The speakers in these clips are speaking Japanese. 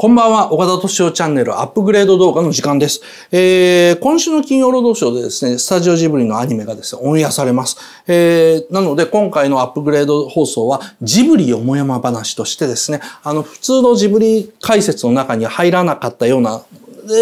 こんばんは、岡田敏夫チャンネルアップグレード動画の時間です。えー、今週の金曜ロードショーでですね、スタジオジブリのアニメがですね、オンエアされます。えー、なので今回のアップグレード放送は、ジブリよもやま話としてですね、あの、普通のジブリ解説の中に入らなかったような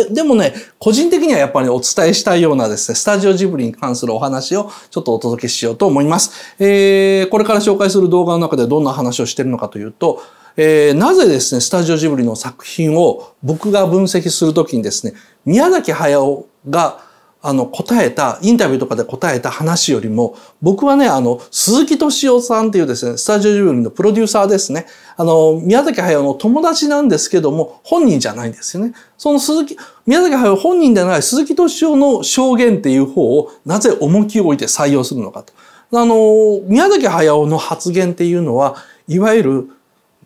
ででもね、個人的にはやっぱりお伝えしたいようなですね、スタジオジブリに関するお話をちょっとお届けしようと思います。えー、これから紹介する動画の中でどんな話をしてるのかというと、えー、なぜですね、スタジオジブリの作品を僕が分析するときにですね、宮崎駿があの答えた、インタビューとかで答えた話よりも、僕はね、あの、鈴木敏夫さんっていうですね、スタジオジブリのプロデューサーですね。あの、宮崎駿の友達なんですけども、本人じゃないんですよね。その鈴木、宮崎駿本人ではない鈴木敏夫の証言っていう方を、なぜ重きを置いて採用するのかと。あの、宮崎駿の発言っていうのは、いわゆる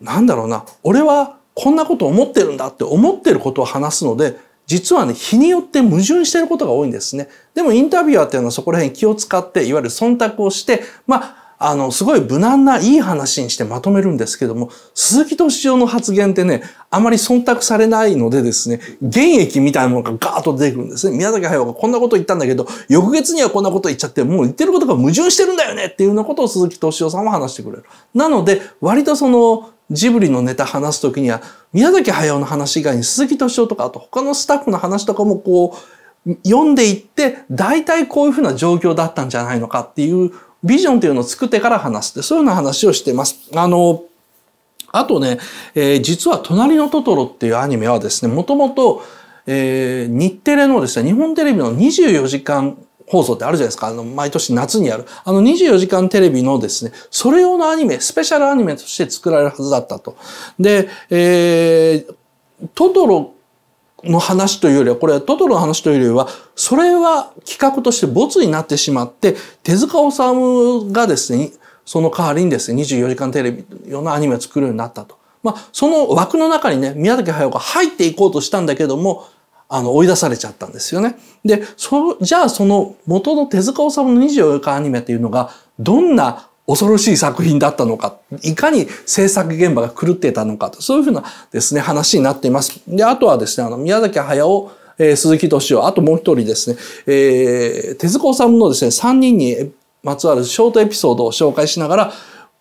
なんだろうな俺はこんなこと思ってるんだって思ってることを話すので実はね日によって矛盾していることが多いんですね。でもインタビュアーっていうのはそこら辺気を使っていわゆる忖度をしてまああの、すごい無難ないい話にしてまとめるんですけども、鈴木敏夫の発言ってね、あまり忖度されないのでですね、現役みたいなものがガーッと出てくるんですね。宮崎駿がこんなこと言ったんだけど、翌月にはこんなこと言っちゃって、もう言ってることが矛盾してるんだよねっていうようなことを鈴木敏夫さんは話してくれる。なので、割とその、ジブリのネタ話すときには、宮崎駿の話以外に鈴木敏夫とか、あと他のスタッフの話とかもこう、読んでいって、大体こういうふうな状況だったんじゃないのかっていうビジョンというのを作ってから話すって、そういうような話をしてます。あの、あとね、えー、実は隣のトトロっていうアニメはですね、もともと、えー、日テレのですね、日本テレビの24時間放送ってあるじゃないですか。あの、毎年夏にある。あの、24時間テレビのですね、それ用のアニメ、スペシャルアニメとして作られるはずだったと。で、えー、トトロの話というよりは、これはトトロの話というよりは、それは企画として没になってしまって、手塚治虫がですね、その代わりにですね、24時間テレビ用のアニメを作るようになったと。まあ、その枠の中にね、宮崎駿が入っていこうとしたんだけども、あの、追い出されちゃったんですよね。で、そ、じゃあその元の手塚治虫の24時間アニメっていうのが、どんな恐ろしい作品だったのか、いかに制作現場が狂ってたのかと、そういうふうなですね、話になっています。で、あとはですね、あの、宮崎駿、えー、鈴木敏夫、あともう一人ですね、えー、手塚治虫のですね、3人にまつわるショートエピソードを紹介しながら、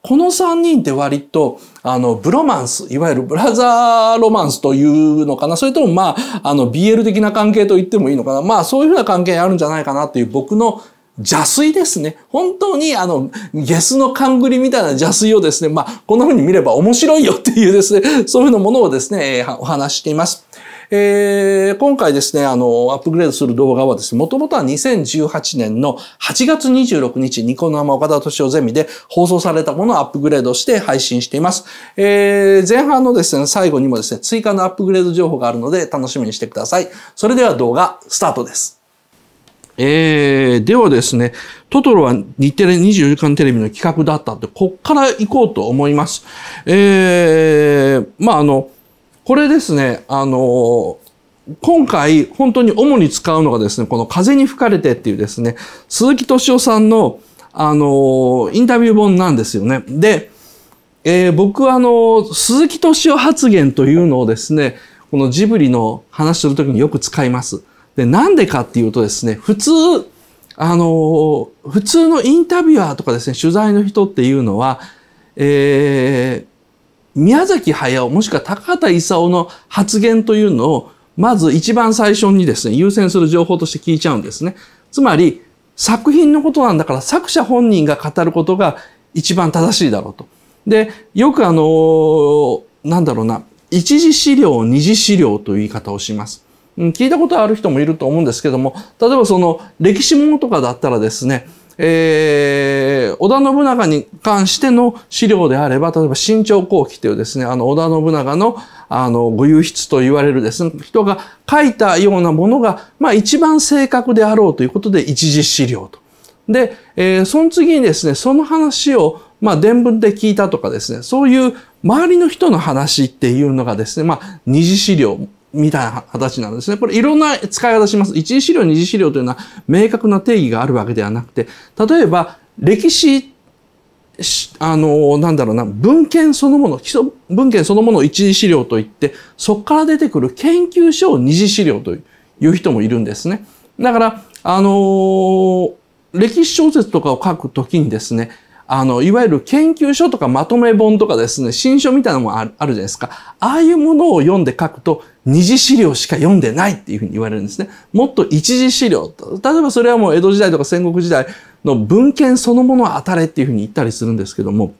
この三人って割と、あの、ブロマンス、いわゆるブラザーロマンスというのかな、それともまあ、あの、BL 的な関係と言ってもいいのかな、まあ、そういうふうな関係あるんじゃないかなっていう僕の邪水ですね。本当にあの、ゲスの勘繰りみたいな邪水をですね、まあ、こんなうに見れば面白いよっていうですね、そういうのものをですね、お話しています。えー、今回ですね、あの、アップグレードする動画はですね、もともとは2018年の8月26日、ニコ生岡田敏夫ゼミで放送されたものをアップグレードして配信しています。えー、前半のですね、最後にもですね、追加のアップグレード情報があるので楽しみにしてください。それでは動画、スタートです。えー、ではですね、トトロは日テレ24時間テレビの企画だったって、こっから行こうと思います。えー、まあ、あの、これですね、あの今回本当に主に使うのがですね、この風に吹かれてっていうですね、鈴木敏夫さんのあのインタビュー本なんですよね。で、えー、僕はあの鈴木敏夫発言というのをですね、このジブリの話するときによく使います。で、なんでかっていうとですね、普通、あの、普通のインタビュアーとかですね、取材の人っていうのは、えー、宮崎駿もしくは高畑勲の発言というのをまず一番最初にですね優先する情報として聞いちゃうんですね。つまり作品のことなんだから作者本人が語ることが一番正しいだろうと。でよくあのなんだろうな一次資料二次資料という言い方をします。聞いたことある人もいると思うんですけども例えばその歴史ものとかだったらですねえ織田信長に関しての資料であれば、例えば新朝後期というですね、あの、織田信長の、あの、ご有筆と言われるですね、人が書いたようなものが、まあ一番正確であろうということで、一次資料と。で、えー、その次にですね、その話を、まあ、伝聞で聞いたとかですね、そういう周りの人の話っていうのがですね、まあ、二次資料みたいな形なんですね。これいろんな使い方します。一次資料、二次資料というのは明確な定義があるわけではなくて、例えば歴史、あの、なんだろうな、文献そのもの、基礎文献そのものを一次資料といって、そこから出てくる研究所を二次資料という人もいるんですね。だから、あの歴史小説とかを書くときにですね、あの、いわゆる研究書とかまとめ本とかですね、新書みたいなのもあるじゃないですか。ああいうものを読んで書くと、二次資料しか読んでないっていうふうに言われるんですね。もっと一次資料。例えばそれはもう江戸時代とか戦国時代の文献そのものを当たれっていうふうに言ったりするんですけども、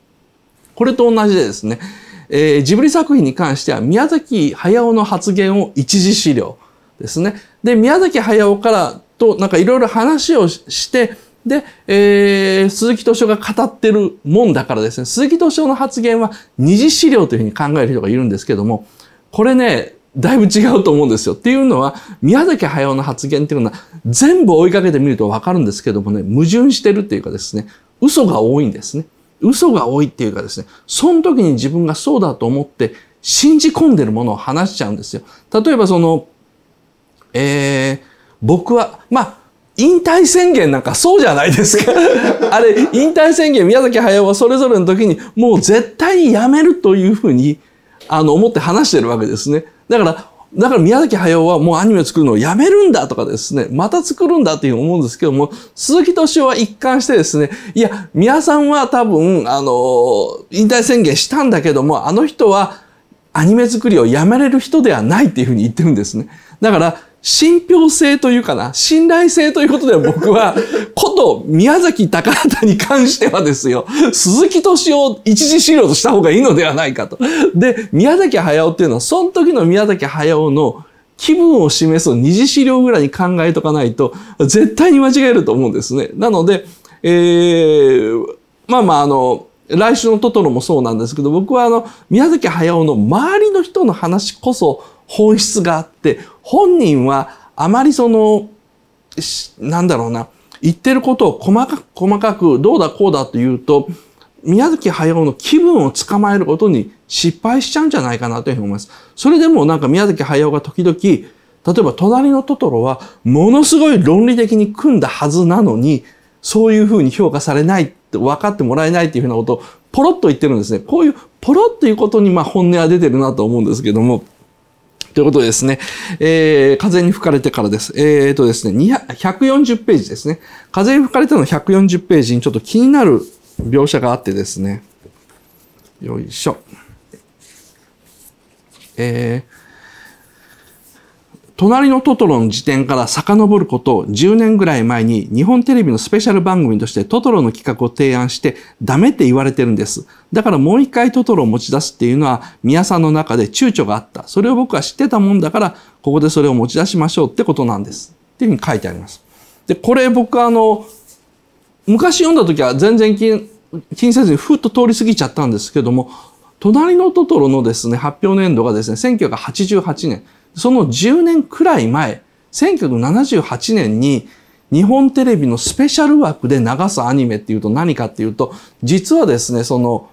これと同じでですね、えー、ジブリ作品に関しては宮崎駿の発言を一次資料ですね。で、宮崎駿からとなんかいろいろ話をして、で、えー、鈴木図書が語ってるもんだからですね、鈴木図書の発言は二次資料というふうに考える人がいるんですけども、これね、だいぶ違うと思うんですよ。っていうのは、宮崎駿の発言っていうのは、全部追いかけてみるとわかるんですけどもね、矛盾してるっていうかですね、嘘が多いんですね。嘘が多いっていうかですね、その時に自分がそうだと思って、信じ込んでるものを話しちゃうんですよ。例えばその、えー、僕は、まあ、引退宣言なんかそうじゃないですか あれ、引退宣言、宮崎駿はそれぞれの時に、もう絶対にやめるというふうに、あの、思って話してるわけですね。だから、だから宮崎駿はもうアニメを作るのをやめるんだとかですね、また作るんだっていう思うんですけども、鈴木敏夫は一貫してですね、いや、宮さんは多分、あの、引退宣言したんだけども、あの人はアニメ作りをやめれる人ではないっていうふうに言ってるんですね。だから、信憑性というかな、信頼性ということで僕は、こと宮崎高畑に関してはですよ、鈴木敏夫を一時資料とした方がいいのではないかと。で、宮崎駿っていうのは、その時の宮崎駿の気分を示す二次資料ぐらいに考えとかないと、絶対に間違えると思うんですね。なので、えー、まあまあ、あの、来週のトトロもそうなんですけど、僕はあの、宮崎駿の周りの人の話こそ、本質があって、本人はあまりその、なんだろうな、言ってることを細かく細かくどうだこうだと言うと、宮崎駿の気分を捕まえることに失敗しちゃうんじゃないかなというふうに思います。それでもなんか宮崎駿が時々、例えば隣のトトロはものすごい論理的に組んだはずなのに、そういうふうに評価されない分かってもらえないっていうふうなことをポロッと言ってるんですね。こういうポロッということにまあ本音は出てるなと思うんですけども、ということでですね、えー、風に吹かれてからです。えー、とですね、140ページですね。風に吹かれての140ページにちょっと気になる描写があってですね。よいしょ。えー、隣のトトロの時点から遡ること10年ぐらい前に日本テレビのスペシャル番組としてトトロの企画を提案してダメって言われてるんです。だからもう一回トトロを持ち出すっていうのは宮さんの中で躊躇があった。それを僕は知ってたもんだからここでそれを持ち出しましょうってことなんです。っていうふうに書いてあります。で、これ僕あの、昔読んだ時は全然気にせずにふっと通り過ぎちゃったんですけども、隣のトトロのですね、発表年度がですね、1988年。その10年くらい前、1978年に日本テレビのスペシャル枠で流すアニメっていうと何かっていうと、実はですね、その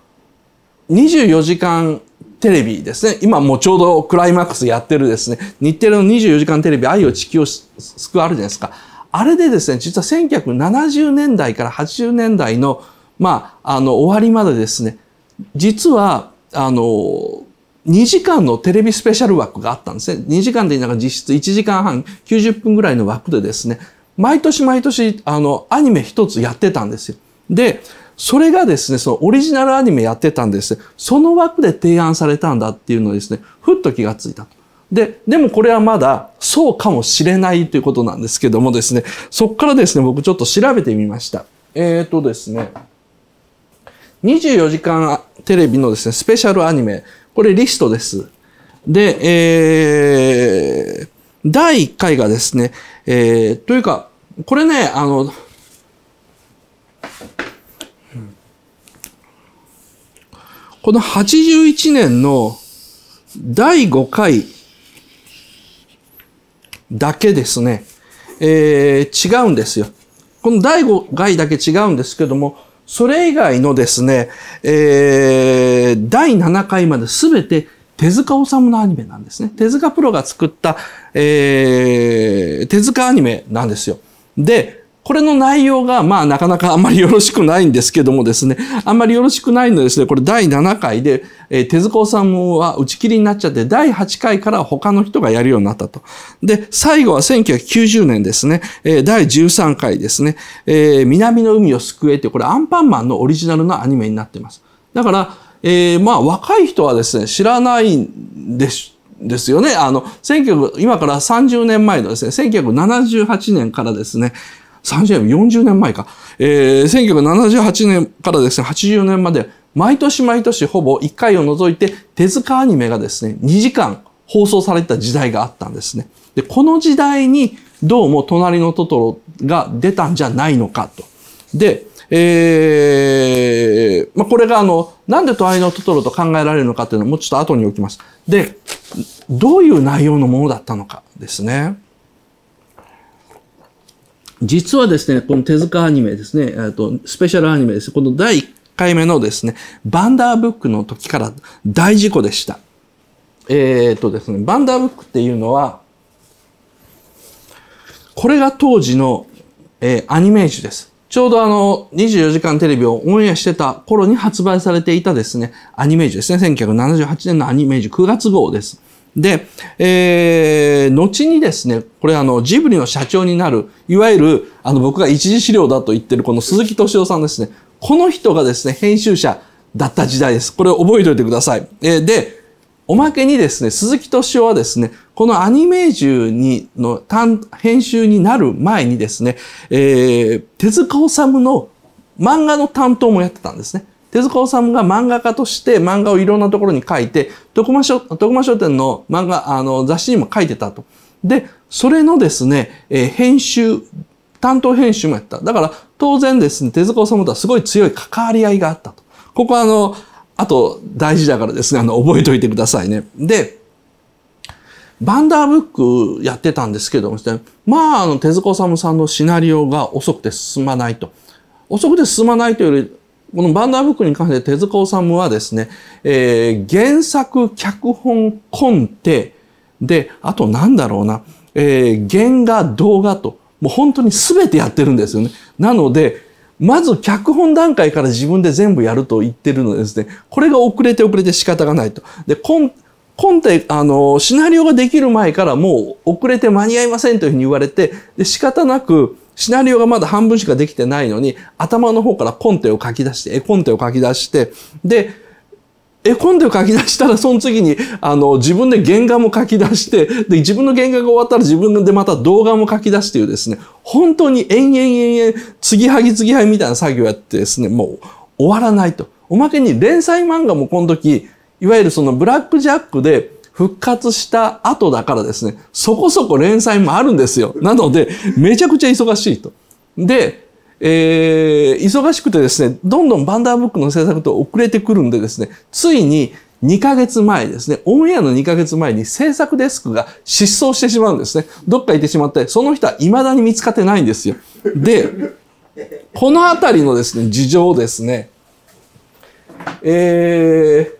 24時間テレビですね。今もうちょうどクライマックスやってるですね。日テレの24時間テレビ愛を地球を救うあるじゃないですか。あれでですね、実は1970年代から80年代の、まあ、あの、終わりまでですね、実は、あの、2時間のテレビスペシャル枠があったんですね。2時間でながら実質1時間半、90分ぐらいの枠でですね、毎年毎年、あの、アニメ一つやってたんですよ。で、それがですね、そのオリジナルアニメやってたんです。その枠で提案されたんだっていうのですね、ふっと気がついたで、でもこれはまだそうかもしれないということなんですけどもですね、そっからですね、僕ちょっと調べてみました。えっ、ー、とですね、24時間テレビのですね、スペシャルアニメ、これリストです。で、えー、第1回がですね、えー、というか、これね、あの、この81年の第5回だけですね、えー、違うんですよ。この第5回だけ違うんですけども、それ以外のですね、えー、第7回まで全て手塚治虫のアニメなんですね。手塚プロが作った、えー、手塚アニメなんですよ。で、これの内容が、まあ、なかなかあんまりよろしくないんですけどもですね、あんまりよろしくないのですね、これ第7回で、えー、手塚さんは打ち切りになっちゃって、第8回から他の人がやるようになったと。で、最後は1990年ですね、えー、第13回ですね、えー、南の海を救えて、これアンパンマンのオリジナルのアニメになっています。だから、えー、まあ、若い人はですね、知らないんです。ですよね。あの、19、今から30年前のですね、1978年からですね、30年、40年前か。えー、1978年からですね、80年まで、毎年毎年ほぼ1回を除いて、手塚アニメがですね、2時間放送された時代があったんですね。で、この時代に、どうも隣のトトロが出たんじゃないのかと。で、えー、まあ、これがあの、なんで隣のトトロと考えられるのかっていうのはもうちょっと後に置きます。で、どういう内容のものだったのかですね。実はですね、この手塚アニメですね、えっと、スペシャルアニメです。この第1回目のですね、バンダーブックの時から大事故でした。えー、っとですね、バンダーブックっていうのは、これが当時の、えー、アニメージュです。ちょうどあの、24時間テレビをオンエアしてた頃に発売されていたですね、アニメージュですね。1978年のアニメージュ9月号です。で、えー、後にですね、これあの、ジブリの社長になる、いわゆる、あの、僕が一次資料だと言ってるこの鈴木敏夫さんですね。この人がですね、編集者だった時代です。これを覚えておいてください。えー、で、おまけにですね、鈴木敏夫はですね、このアニメージュにの編集になる前にですね、えー、手塚治虫の漫画の担当もやってたんですね。手塚治虫が漫画家として漫画をいろんなところに書いて、徳間書、徳間書店の漫画、あの、雑誌にも書いてたと。で、それのですね、えー、編集、担当編集もやった。だから、当然ですね、手塚治虫とはすごい強い関わり合いがあったと。ここはあの、あと大事だからですね、あの、覚えておいてくださいね。で、バンダーブックやってたんですけどもですね、まあ、あの、手塚治虫さんのシナリオが遅くて進まないと。遅くて進まないというより、このバンダーブックに関して手塚治虫はですね、えー、原作、脚本、コンテ、で、あとなんだろうな、えー、原画、動画と、もう本当に全てやってるんですよね。なので、まず脚本段階から自分で全部やると言ってるのでですね、これが遅れて遅れて仕方がないと。で、コン、コンテ、あの、シナリオができる前からもう遅れて間に合いませんというふうに言われて、で、仕方なく、シナリオがまだ半分しかできてないのに、頭の方からコンテを書き出して、絵コンテを書き出して、で、絵コンテを書き出したら、その次に、あの、自分で原画も書き出して、で、自分の原画が終わったら自分でまた動画も書き出すというですね、本当に延々延々、継ぎはぎ継ぎはぎみたいな作業やってですね、もう終わらないと。おまけに連載漫画もこの時、いわゆるそのブラックジャックで、復活した後だからですね、そこそこ連載もあるんですよ。なので、めちゃくちゃ忙しいと。で、えー、忙しくてですね、どんどんバンダーブックの制作と遅れてくるんでですね、ついに2ヶ月前ですね、オンエアの2ヶ月前に制作デスクが失踪してしまうんですね。どっか行ってしまって、その人は未だに見つかってないんですよ。で、このあたりのですね、事情ですね、えー、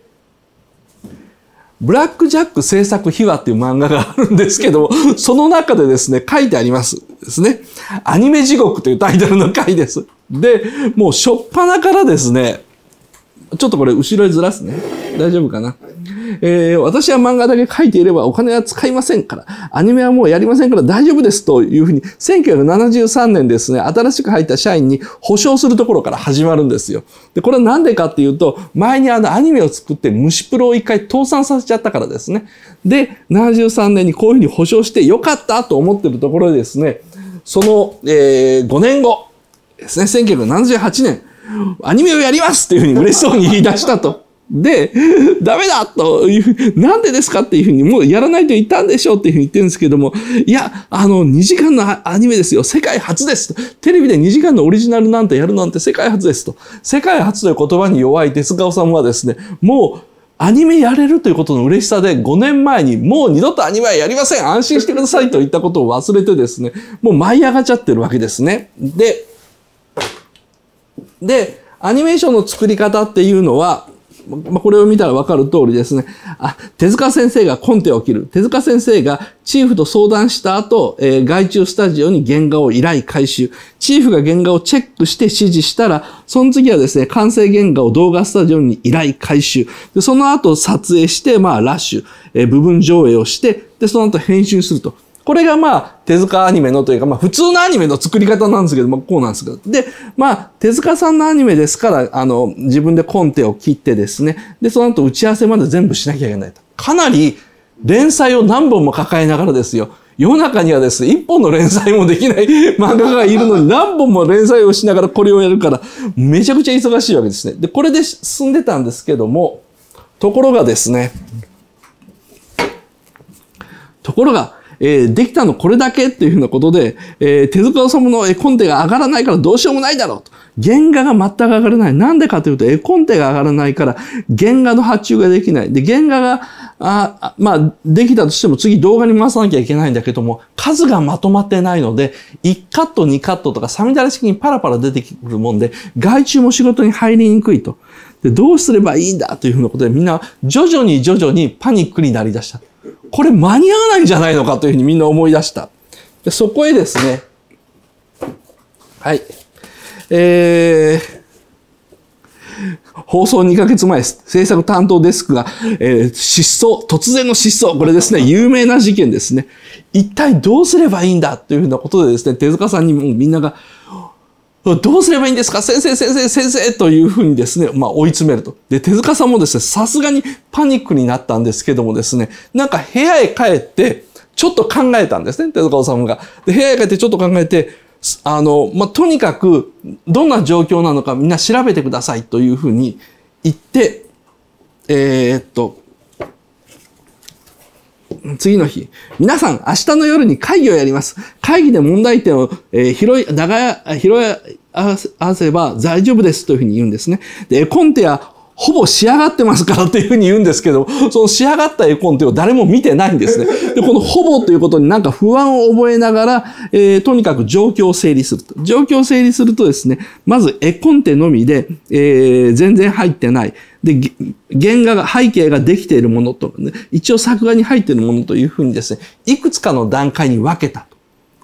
ブラック・ジャック制作秘話っていう漫画があるんですけども、その中でですね、書いてありますですね。アニメ地獄というタイトルの回です。で、もうしょっぱなからですね、ちょっとこれ後ろへずらすね。大丈夫かなえー、私は漫画だけ描いていればお金は使いませんから、アニメはもうやりませんから大丈夫ですというふうに、1973年ですね、新しく入った社員に保証するところから始まるんですよ。で、これはなんでかっていうと、前にあのアニメを作って虫プロを一回倒産させちゃったからですね。で、73年にこういうふうに保証してよかったと思ってるところでですね、その、えー、5年後ですね、1978年、アニメをやりますっていうふうに嬉しそうに言い出したと。で、ダメだというふうに、なんでですかっていうふうに、もうやらないと言ったんでしょうっていうふうに言ってるんですけども、いや、あの、2時間のアニメですよ。世界初ですテレビで2時間のオリジナルなんてやるなんて世界初ですと。世界初という言葉に弱い手顔さんはですね、もう、アニメやれるということの嬉しさで5年前にもう二度とアニメはやりません安心してくださいと言ったことを忘れてですね、もう舞い上がっちゃってるわけですね。で、で、アニメーションの作り方っていうのは、まあ、これを見たらわかる通りですね、あ、手塚先生がコンテを切る。手塚先生がチーフと相談した後、えー、外注スタジオに原画を依頼回収。チーフが原画をチェックして指示したら、その次はですね、完成原画を動画スタジオに依頼回収。で、その後撮影して、まあ、ラッシュ、えー、部分上映をして、で、その後編集すると。これがまあ、手塚アニメのというか、まあ普通のアニメの作り方なんですけど、まあこうなんですけど。で、まあ、手塚さんのアニメですから、あの、自分でコンテを切ってですね、で、その後打ち合わせまで全部しなきゃいけないと。かなり連載を何本も抱えながらですよ。世の中にはですね、一本の連載もできない 漫画がいるのに何本も連載をしながらこれをやるから、めちゃくちゃ忙しいわけですね。で、これで進んでたんですけども、ところがですね、ところが、えー、できたのこれだけっていうふうなことで、えー、手塚治虫の絵コンテが上がらないからどうしようもないだろうと。原画が全く上がらない。なんでかというと、絵コンテが上がらないから、原画の発注ができない。で、原画が、あまあ、できたとしても次動画に回さなきゃいけないんだけども、数がまとまってないので、1カット、2カットとか、サミダレ式にパラパラ出てくるもんで、外注も仕事に入りにくいと。で、どうすればいいんだというふうなことで、みんな徐々に徐々にパニックになりだした。これ間に合わないんじゃないのかというふうにみんな思い出した。でそこへですね、はい。えー、放送2ヶ月前、制作担当デスクが、えー、失踪、突然の失踪、これですね、有名な事件ですね。一体どうすればいいんだというふうなことでですね、手塚さんにもみんなが、どうすればいいんですか先生、先生、先生というふうにですね、まあ追い詰めると。で、手塚さんもですね、さすがにパニックになったんですけどもですね、なんか部屋へ帰って、ちょっと考えたんですね、手塚治虫が。で、部屋へ帰ってちょっと考えて、あの、まあ、とにかく、どんな状況なのかみんな調べてくださいというふうに言って、えー、っと、次の日、皆さん、明日の夜に会議をやります。会議で問題点を、えー、拾い、長屋、拾い合わせば大丈夫ですというふうに言うんですね。で、絵コンテやほぼ仕上がってますからっていうふうに言うんですけど、その仕上がった絵コンテを誰も見てないんですね。で、このほぼということになんか不安を覚えながら、えー、とにかく状況を整理すると。状況を整理するとですね、まず絵コンテのみで、えー、全然入ってない。で、原画が、背景ができているものと、ね、一応作画に入っているものというふうにですね、いくつかの段階に分けた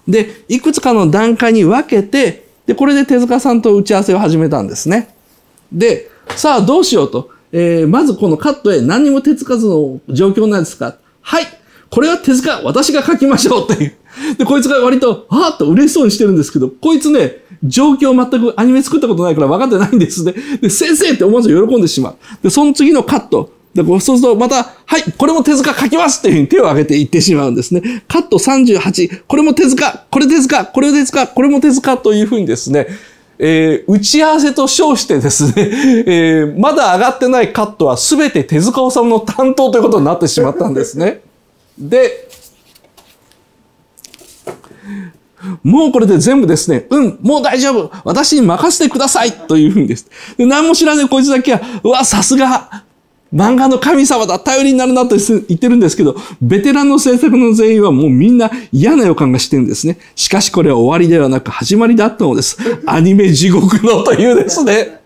で、いくつかの段階に分けて、で、これで手塚さんと打ち合わせを始めたんですね。で、さあ、どうしようと。えー、まずこのカットへ何にも手つかずの状況なんですかはい。これは手塚、私が書きましょうっていう。で、こいつが割と、あーっと嬉しそうにしてるんですけど、こいつね、状況全くアニメ作ったことないから分かってないんですね。で、先生って思わず喜んでしまう。で、その次のカット。で、そうするとまた、はい、これも手塚書きますっていうふうに手を挙げていってしまうんですね。カット38、これも手塚、これ手塚、これ手塚、これも手塚というふうにですね、えー、打ち合わせと称してですね、えー、まだ上がってないカットは全て手塚治虫の担当ということになってしまったんですね。で、もうこれで全部ですね、うん、もう大丈夫、私に任せてくださいというふうにです。で何も知らないこいつだけは、うわ、さすが、漫画の神様だ、頼りになるなと言ってるんですけど、ベテランの制作の全員はもうみんな嫌な予感がしてるんですね。しかしこれは終わりではなく始まりだったのです。アニメ地獄のというですね、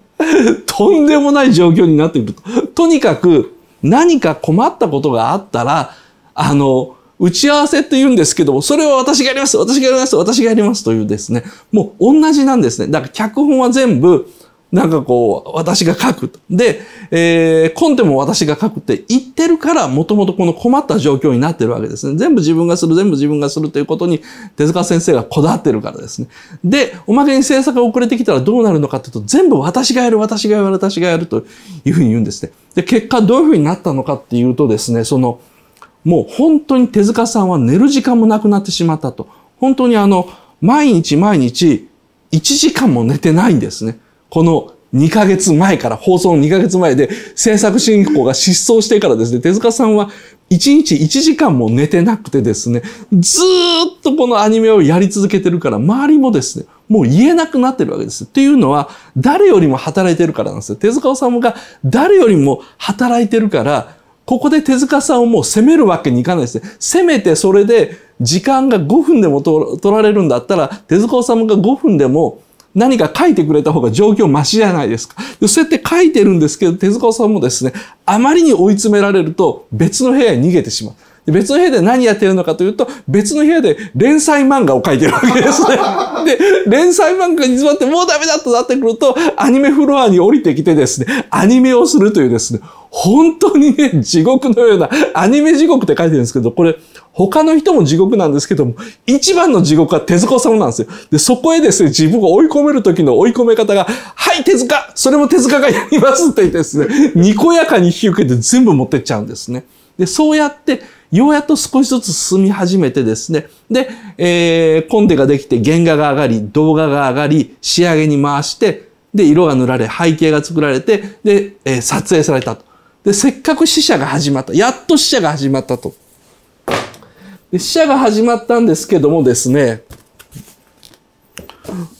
とんでもない状況になっていると。とにかく何か困ったことがあったら、あの、打ち合わせって言うんですけども、それは私がやります、私がやります、私がやりますというですね、もう同じなんですね。だから脚本は全部、なんかこう、私が書くと。で、えー、コンテも私が書くって言ってるから、もともとこの困った状況になってるわけですね。全部自分がする、全部自分がするということに、手塚先生がこだわってるからですね。で、おまけに制作が遅れてきたらどうなるのかっていうと、全部私がやる、私がやる、私がやるというふうに言うんですね。で、結果どういうふうになったのかっていうとですね、その、もう本当に手塚さんは寝る時間もなくなってしまったと。本当にあの、毎日毎日、1時間も寝てないんですね。この2ヶ月前から、放送の2ヶ月前で、制作進行が失踪してからですね、手塚さんは1日1時間も寝てなくてですね、ずっとこのアニメをやり続けてるから、周りもですね、もう言えなくなってるわけです。っていうのは、誰よりも働いてるからなんですよ。手塚治虫が誰よりも働いてるから、ここで手塚さんをもう責めるわけにいかないですね。せめてそれで時間が5分でも取られるんだったら、手塚治虫が5分でも何か書いてくれた方が状況マシじゃないですか。でそうやって書いてるんですけど、手塚さんもですね、あまりに追い詰められると別の部屋に逃げてしまう。別の部屋で何やってるのかというと、別の部屋で連載漫画を描いてるわけですね。で、連載漫画に座ってもうダメだとなってくると、アニメフロアに降りてきてですね、アニメをするというですね、本当にね、地獄のような、アニメ地獄って書いてるんですけど、これ、他の人も地獄なんですけども、一番の地獄は手塚さんなんですよ。で、そこへですね、自分を追い込める時の追い込め方が、はい、手塚それも手塚がやりますって言ってですね、にこやかに引き受けて全部持ってっちゃうんですね。で、そうやって、ようやっと少しずつ進み始めてですね。で、えー、コンテができて原画が上がり、動画が上がり、仕上げに回して、で、色が塗られ、背景が作られて、で、えー、撮影されたと。で、せっかく死者が始まった。やっと死者が始まったと。で、死者が始まったんですけどもですね、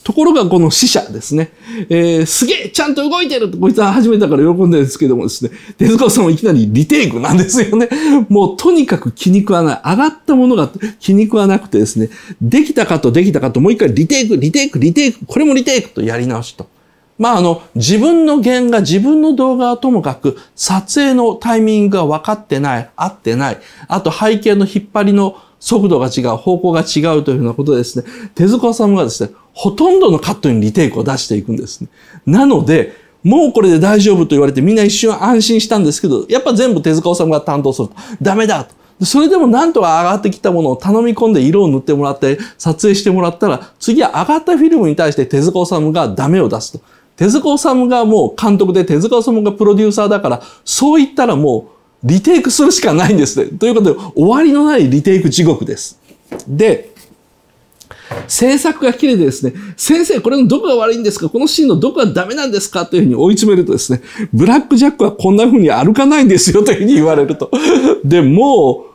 ところがこの死者ですね、えー、すげえちゃんと動いてるこいつは始めたから喜んでるんですけどもですね、手塚さんはいきなりリテイクなんですよね。もうとにかく気に食わない。上がったものが気に食わなくてですね、できたかとできたかともう一回リテイク、リテイク、リテイク、これもリテイクとやり直しと。まあ、あの、自分の原画、自分の動画はともかく、撮影のタイミングが分かってない、合ってない、あと背景の引っ張りの速度が違う、方向が違うというようなことですね。手塚さんがですね、ほとんどのカットにリテイクを出していくんですね。なので、もうこれで大丈夫と言われてみんな一瞬安心したんですけど、やっぱ全部手塚治虫が担当すると。ダメだと。それでもなんとか上がってきたものを頼み込んで色を塗ってもらって撮影してもらったら、次は上がったフィルムに対して手塚治虫がダメを出すと。手塚治虫がもう監督で手塚治虫がプロデューサーだから、そう言ったらもうリテイクするしかないんですね。ということで、終わりのないリテイク地獄です。で、制作が綺麗でですね、先生、これのどこが悪いんですかこのシーンのどこがダメなんですかというふうに追い詰めるとですね、ブラックジャックはこんな風に歩かないんですよというふうに言われると。で、もう、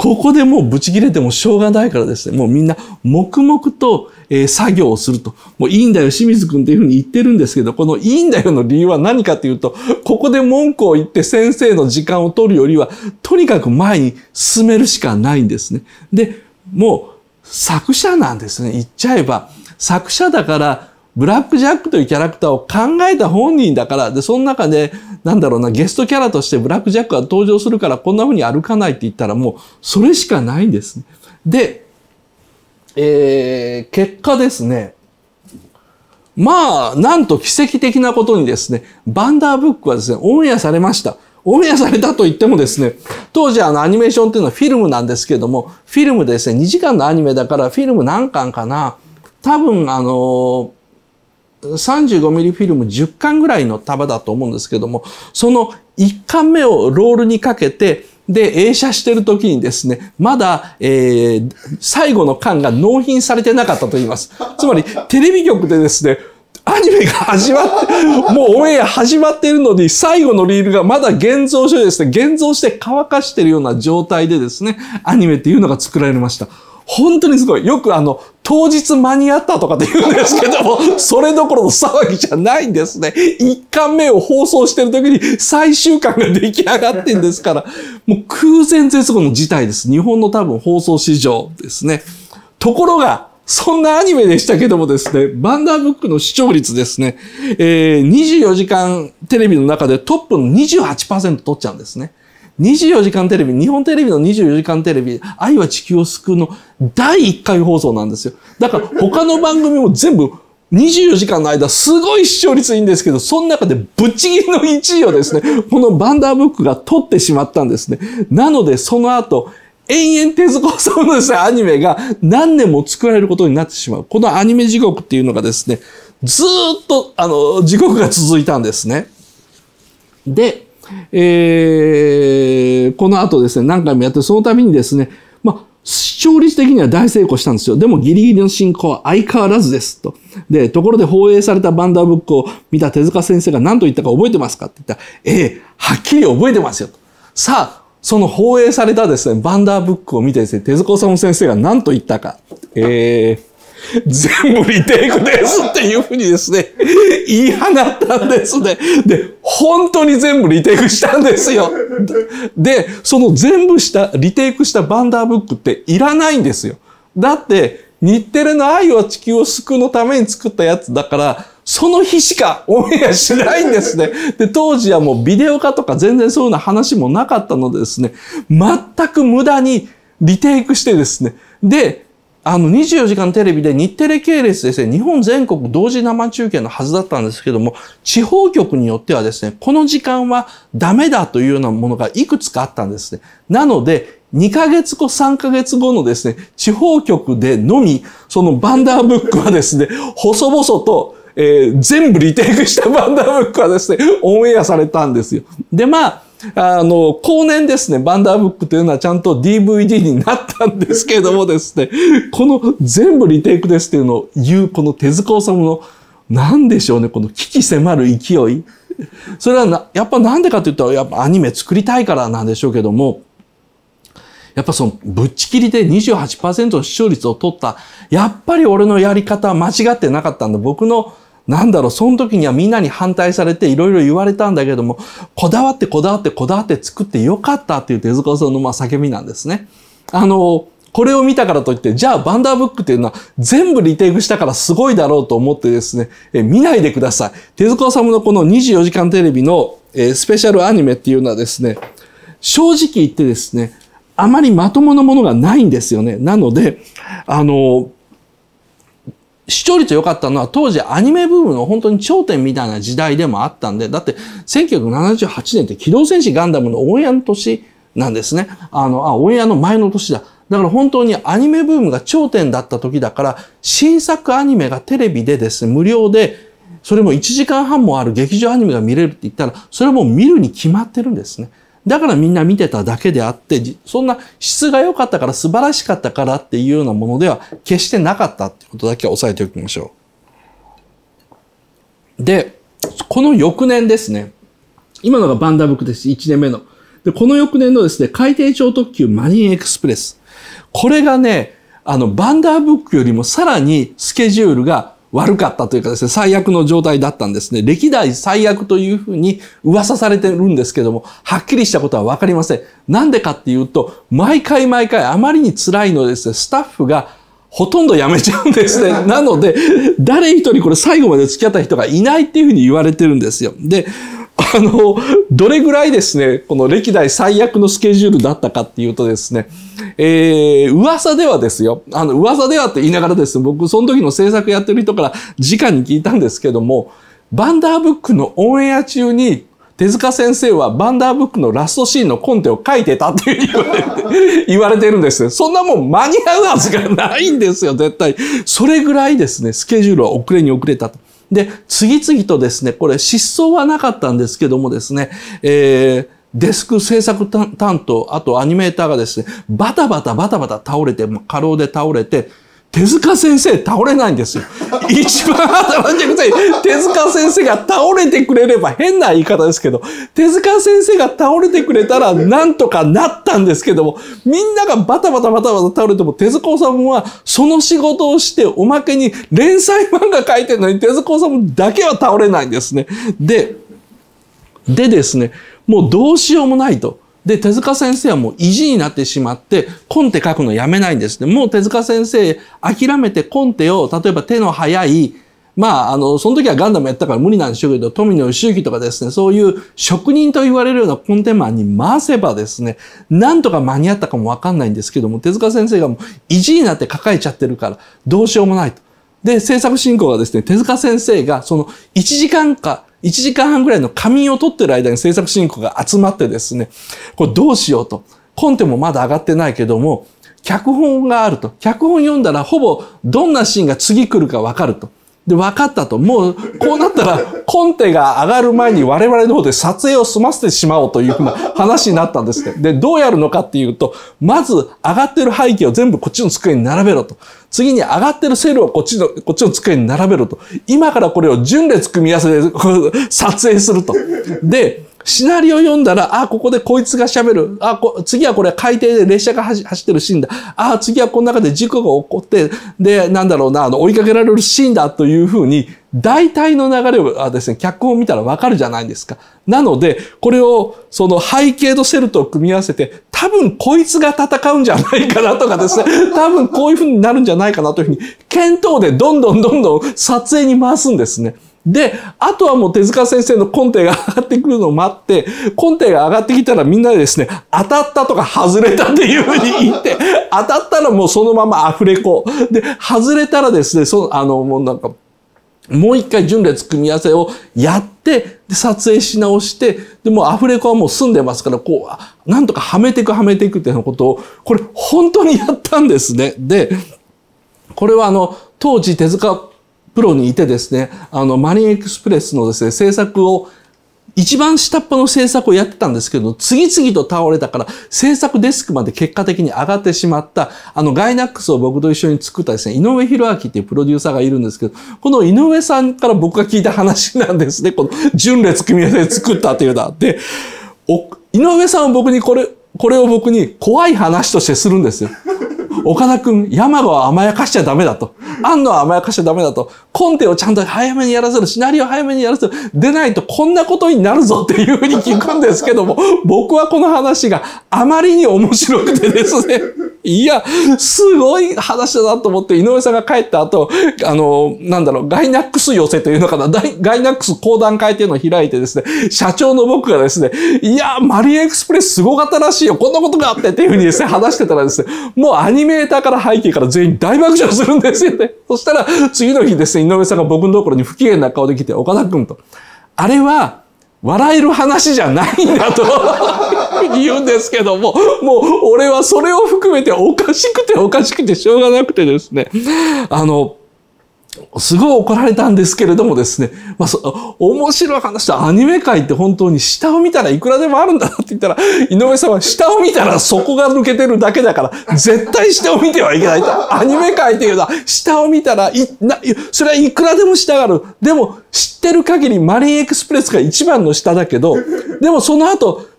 ここでもうブチ切れてもしょうがないからですね、もうみんな黙々と、え作業をすると。もういいんだよ、清水くんっていうふうに言ってるんですけど、このいいんだよの理由は何かというと、ここで文句を言って先生の時間を取るよりは、とにかく前に進めるしかないんですね。で、もう作者なんですね、言っちゃえば。作者だからブラック・ジャックというキャラクターを考えた本人だから、で、その中で、なんだろうな、ゲストキャラとしてブラック・ジャックが登場するから、こんな風に歩かないって言ったら、もう、それしかないんです、ね。で、えー、結果ですね、まあ、なんと奇跡的なことにですね、バンダーブックはですね、オンエアされました。オンエアされたと言ってもですね、当時あのアニメーションっていうのはフィルムなんですけども、フィルムでですね、2時間のアニメだからフィルム何巻かな、多分あのー35ミリフィルム10巻ぐらいの束だと思うんですけども、その1巻目をロールにかけて、で、映写してる時にですね、まだ、えー、最後の巻が納品されてなかったと言います。つまり、テレビ局でですね、アニメが始まって、もうオンエア始まっているのに、最後のリールがまだ現像所ですね、現像して乾かしてるような状態でですね、アニメっていうのが作られました。本当にすごい。よくあの、当日間に合ったとかって言うんですけども、それどころの騒ぎじゃないんですね。1巻目を放送してる時に最終巻が出来上がってんですから、もう空前絶後の事態です。日本の多分放送史上ですね。ところが、そんなアニメでしたけどもですね、バンダーブックの視聴率ですね、えー、24時間テレビの中でトップの28%取っちゃうんですね。24時間テレビ、日本テレビの24時間テレビ、愛は地球を救うの第1回放送なんですよ。だから他の番組も全部24時間の間、すごい視聴率いいんですけど、その中でぶっちぎりの1位をですね、このバンダーブックが取ってしまったんですね。なので、その後、延々手塚治のですね、アニメが何年も作られることになってしまう。このアニメ地獄っていうのがですね、ずっと、あの、地獄が続いたんですね。で、えー、この後ですね、何回もやって、その度にですね、まあ、視聴率的には大成功したんですよ。でもギリギリの進行は相変わらずですと。で、ところで放映されたバンダーブックを見た手塚先生が何と言ったか覚えてますかって言ったら、ええー、はっきり覚えてますよと。さあ、その放映されたですね、バンダーブックを見てですね、手塚治虫先生が何と言ったか。ええー全部リテイクですっていうふうにですね、言い放ったんですね。で、本当に全部リテイクしたんですよ。で、その全部した、リテイクしたバンダーブックっていらないんですよ。だって、日テレの愛は地球を救うのために作ったやつだから、その日しかオンエアしないんですね。で、当時はもうビデオ化とか全然そういうような話もなかったのでですね、全く無駄にリテイクしてですね、で、あの、24時間テレビで日テレ系列ですね、日本全国同時生中継のはずだったんですけども、地方局によってはですね、この時間はダメだというようなものがいくつかあったんですね。なので、2ヶ月後、3ヶ月後のですね、地方局でのみ、そのバンダーブックはですね、細々と、えー、全部リテイクしたバンダーブックはですね、オンエアされたんですよ。で、まあ、あの、後年ですね、バンダーブックというのはちゃんと DVD になったんですけれどもですね、この全部リテイクですっていうのを言う、この手塚治虫の、なんでしょうね、この危機迫る勢い。それはな、やっぱなんでかって言ったら、やっぱアニメ作りたいからなんでしょうけども、やっぱそのぶっちぎりで28%の視聴率を取った、やっぱり俺のやり方は間違ってなかったんだ。僕のなんだろう、その時にはみんなに反対されていろいろ言われたんだけども、こだわってこだわってこだわって作ってよかったっていう手塚さんのまあ叫びなんですね。あの、これを見たからといって、じゃあバンダーブックっていうのは全部リテイクしたからすごいだろうと思ってですね、え見ないでください。手塚治虫のこの24時間テレビの、えスペシャルアニメっていうのはですね、正直言ってですね、あまりまともなものがないんですよね。なので、あの、視聴率良かったのは当時アニメブームの本当に頂点みたいな時代でもあったんで、だって1978年って機動戦士ガンダムのオンエアの年なんですね。あの、あ、オンエアの前の年だ。だから本当にアニメブームが頂点だった時だから、新作アニメがテレビでですね、無料で、それも1時間半もある劇場アニメが見れるって言ったら、それはもう見るに決まってるんですね。だからみんな見てただけであって、そんな質が良かったから素晴らしかったからっていうようなものでは決してなかったってことだけは押さえておきましょう。で、この翌年ですね。今のがバンダブックです。1年目の。で、この翌年のですね、海底超特急マリンエクスプレス。これがね、あの、バンダーブックよりもさらにスケジュールが悪かったというかですね、最悪の状態だったんですね。歴代最悪というふうに噂されてるんですけども、はっきりしたことはわかりません。なんでかっていうと、毎回毎回あまりに辛いのですね、スタッフがほとんど辞めちゃうんですね。なので、誰一人これ最後まで付き合った人がいないっていうふうに言われてるんですよ。で、あの、どれぐらいですね、この歴代最悪のスケジュールだったかっていうとですね、えー、噂ではですよ、あの、噂ではって言いながらですね、僕、その時の制作やってる人から直に聞いたんですけども、バンダーブックのオンエア中に、手塚先生はバンダーブックのラストシーンのコンテを書いてたっていう 言われてるんですね。そんなもん間に合うはずがないんですよ、絶対。それぐらいですね、スケジュールは遅れに遅れたと。で、次々とですね、これ失踪はなかったんですけどもですね、えーデスク制作担当、あとアニメーターがですね、バタバタバタバタ倒れて、過労で倒れて、手塚先生倒れないんですよ。一番頭にゃくさい。手塚先生が倒れてくれれば変な言い方ですけど、手塚先生が倒れてくれたらなんとかなったんですけども、みんながバタバタバタバタ倒れても手塚治虫はその仕事をしておまけに連載漫画書いてるのに手塚治虫だけは倒れないんですね。で、でですね、もうどうしようもないと。で、手塚先生はもう意地になってしまって、コンテ書くのやめないんですね。もう手塚先生、諦めてコンテを、例えば手の速い、まあ、あの、その時はガンダムやったから無理なんでしょうけど、富野義行とかですね、そういう職人と言われるようなコンテマンに回せばですね、なんとか間に合ったかもわかんないんですけども、手塚先生がもう意地になって抱えちゃってるから、どうしようもないと。で、制作進行がですね、手塚先生が、その、1時間か、1時間半ぐらいの仮眠を取ってる間に制作進行が集まってですね、これどうしようと。コンテもまだ上がってないけども、脚本があると。脚本読んだらほぼどんなシーンが次来るかわかると。で、分かったと。もう、こうなったら、コンテが上がる前に我々の方で撮影を済ませてしまおうというふうな話になったんですって。で、どうやるのかっていうと、まず、上がってる背景を全部こっちの机に並べろと。次に上がってるセルをこっちの、こっちの机に並べろと。今からこれを順列組み合わせで撮影すると。で、シナリオ読んだら、あ、ここでこいつが喋る。あ、こ次はこれ海底で列車が走ってるシーンだ。あ、次はこの中で事故が起こって、で、なんだろうな、あの、追いかけられるシーンだというふうに、大体の流れをですね、脚本を見たらわかるじゃないですか。なので、これを、その背景とセルと組み合わせて、多分こいつが戦うんじゃないかなとかですね、多分こういうふうになるんじゃないかなというふうに、検討でどんどんどんどん撮影に回すんですね。で、あとはもう手塚先生のコンテが上がってくるのを待って、コンテが上がってきたらみんなでですね、当たったとか外れたっていうふうに言って、当たったらもうそのままアフレコ。で、外れたらですね、その、あの、もうなんか、もう一回順列組み合わせをやって、で、撮影し直して、で、もうアフレコはもう済んでますから、こう、なんとかはめていくはめていくっていうようなことを、これ本当にやったんですね。で、これはあの、当時手塚プロにいてですね、あの、マリンエクスプレスのですね、制作を一番下っ端の制作をやってたんですけど、次々と倒れたから制作デスクまで結果的に上がってしまった、あのガイナックスを僕と一緒に作ったですね、井上博明っていうプロデューサーがいるんですけど、この井上さんから僕が聞いた話なんですね。この純烈組み合わせで作ったというのは。で、井上さんは僕にこれ、これを僕に怖い話としてするんですよ。岡田くん、山を甘やかしちゃダメだと。安野は甘やかしちゃダメだと。コンテをちゃんと早めにやらせる。シナリオ早めにやらせる。でないとこんなことになるぞっていうふうに聞くんですけども、僕はこの話があまりに面白くてですね。いや、すごい話だなと思って、井上さんが帰った後、あの、なんだろう、ガイナックス寄せというのかな、ガイナックス講談会っていうのを開いてですね、社長の僕がですね、いや、マリエエクスプレスすごかったらしいよ、こんなことがあってっていうふうにですね、話してたらですね、もうアニニメーターから背景から全員大爆笑するんですよね。そしたら、次の日ですね、井上さんが僕のところに不機嫌な顔で来て、岡田くんと。あれは、笑える話じゃないんだと 言うんですけども、もう俺はそれを含めておかしくておかしくてしょうがなくてですね。あの、すごい怒られたんですけれどもですね、まあ、そ面白い話とアニメ界って本当に下を見たらいくらでもあるんだなって言ったら、井上さんは下を見たらそこが抜けてるだけだから、絶対下を見てはいけないと。アニメ界っていうのは下を見たらいな、それはいくらでも下がる。でも知ってる限りマリンエクスプレスが一番の下だけど、でもその後、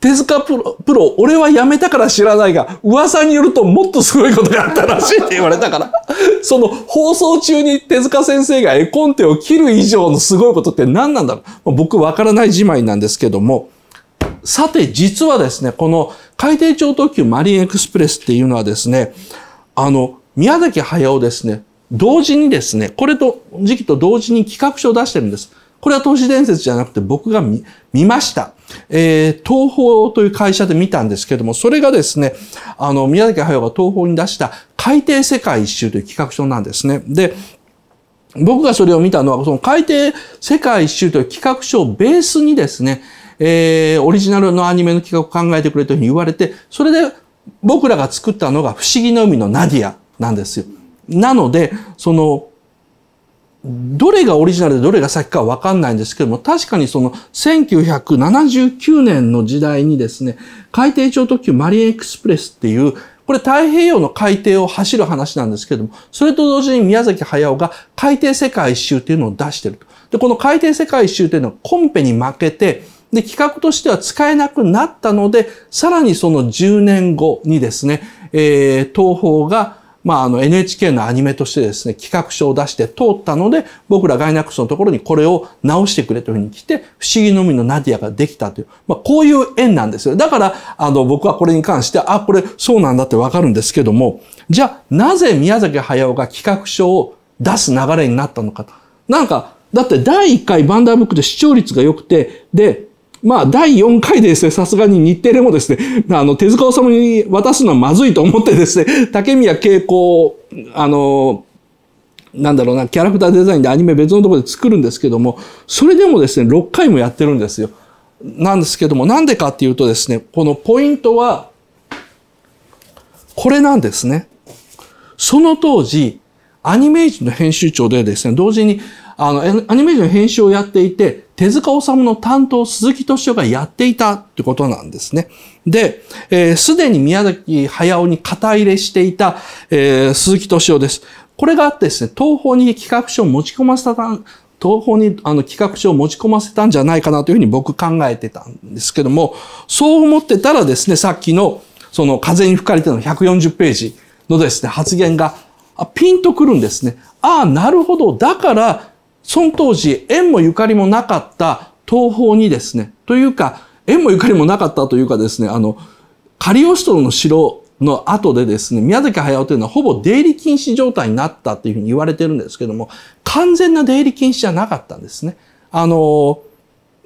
手塚プロ、プロ、俺は辞めたから知らないが、噂によるともっとすごいことがあったらしいって言われたから、その放送中に手塚先生が絵コンテを切る以上のすごいことって何なんだろう僕わからないじまいなんですけども、さて実はですね、この海底超特急マリンエクスプレスっていうのはですね、あの、宮崎駿ですね、同時にですね、これと、時期と同時に企画書を出してるんです。これは都市伝説じゃなくて僕が見、見ました。えー、東宝という会社で見たんですけども、それがですね、あの、宮崎駿が東宝に出した海底世界一周という企画書なんですね。で、僕がそれを見たのは、その海底世界一周という企画書をベースにですね、えー、オリジナルのアニメの企画を考えてくれというふうに言われて、それで僕らが作ったのが不思議の海のナディアなんですよ。なので、そのどれがオリジナルでどれが先かわかんないんですけども、確かにその1979年の時代にですね、海底超特急マリンエクスプレスっていう、これ太平洋の海底を走る話なんですけども、それと同時に宮崎駿が海底世界一周っていうのを出してると。で、この海底世界一周っていうのはコンペに負けて、で、企画としては使えなくなったので、さらにその10年後にですね、えー、東宝が、まあ、あの NHK のアニメとしてですね、企画書を出して通ったので、僕らガイナックスのところにこれを直してくれというふうに来て、不思議のみのナディアができたという、まあ、こういう縁なんですよ。だから、あの、僕はこれに関して、あ、これそうなんだってわかるんですけども、じゃあ、なぜ宮崎駿が企画書を出す流れになったのかと。なんか、だって第1回バンダーブックで視聴率が良くて、で、まあ、第4回でですね、さすがに日テレもですね、あの、手塚治虫に渡すのはまずいと思ってですね、竹 宮恵子あの、なんだろうな、キャラクターデザインでアニメ別のところで作るんですけども、それでもですね、6回もやってるんですよ。なんですけども、なんでかっていうとですね、このポイントは、これなんですね。その当時、アニメージの編集長でですね、同時にあの、アニメーション編集をやっていて、手塚治虫の担当鈴木敏夫がやっていたってことなんですね。で、す、えー、で、に宮崎駿に肩入れしていた、えー、鈴木敏夫です。これがあってですね、東方に企画書を持ち込ませた、東方にあの企画書を持ち込ませたんじゃないかなというふうに僕考えてたんですけども、そう思ってたらですね、さっきのその風に吹かれての140ページのですね、発言がピンとくるんですね。ああ、なるほど。だから、その当時、縁もゆかりもなかった東方にですね、というか、縁もゆかりもなかったというかですね、あの、カリオストロの城の後でですね、宮崎駿というのはほぼ出入り禁止状態になったというふうに言われてるんですけども、完全な出入り禁止じゃなかったんですね。あの、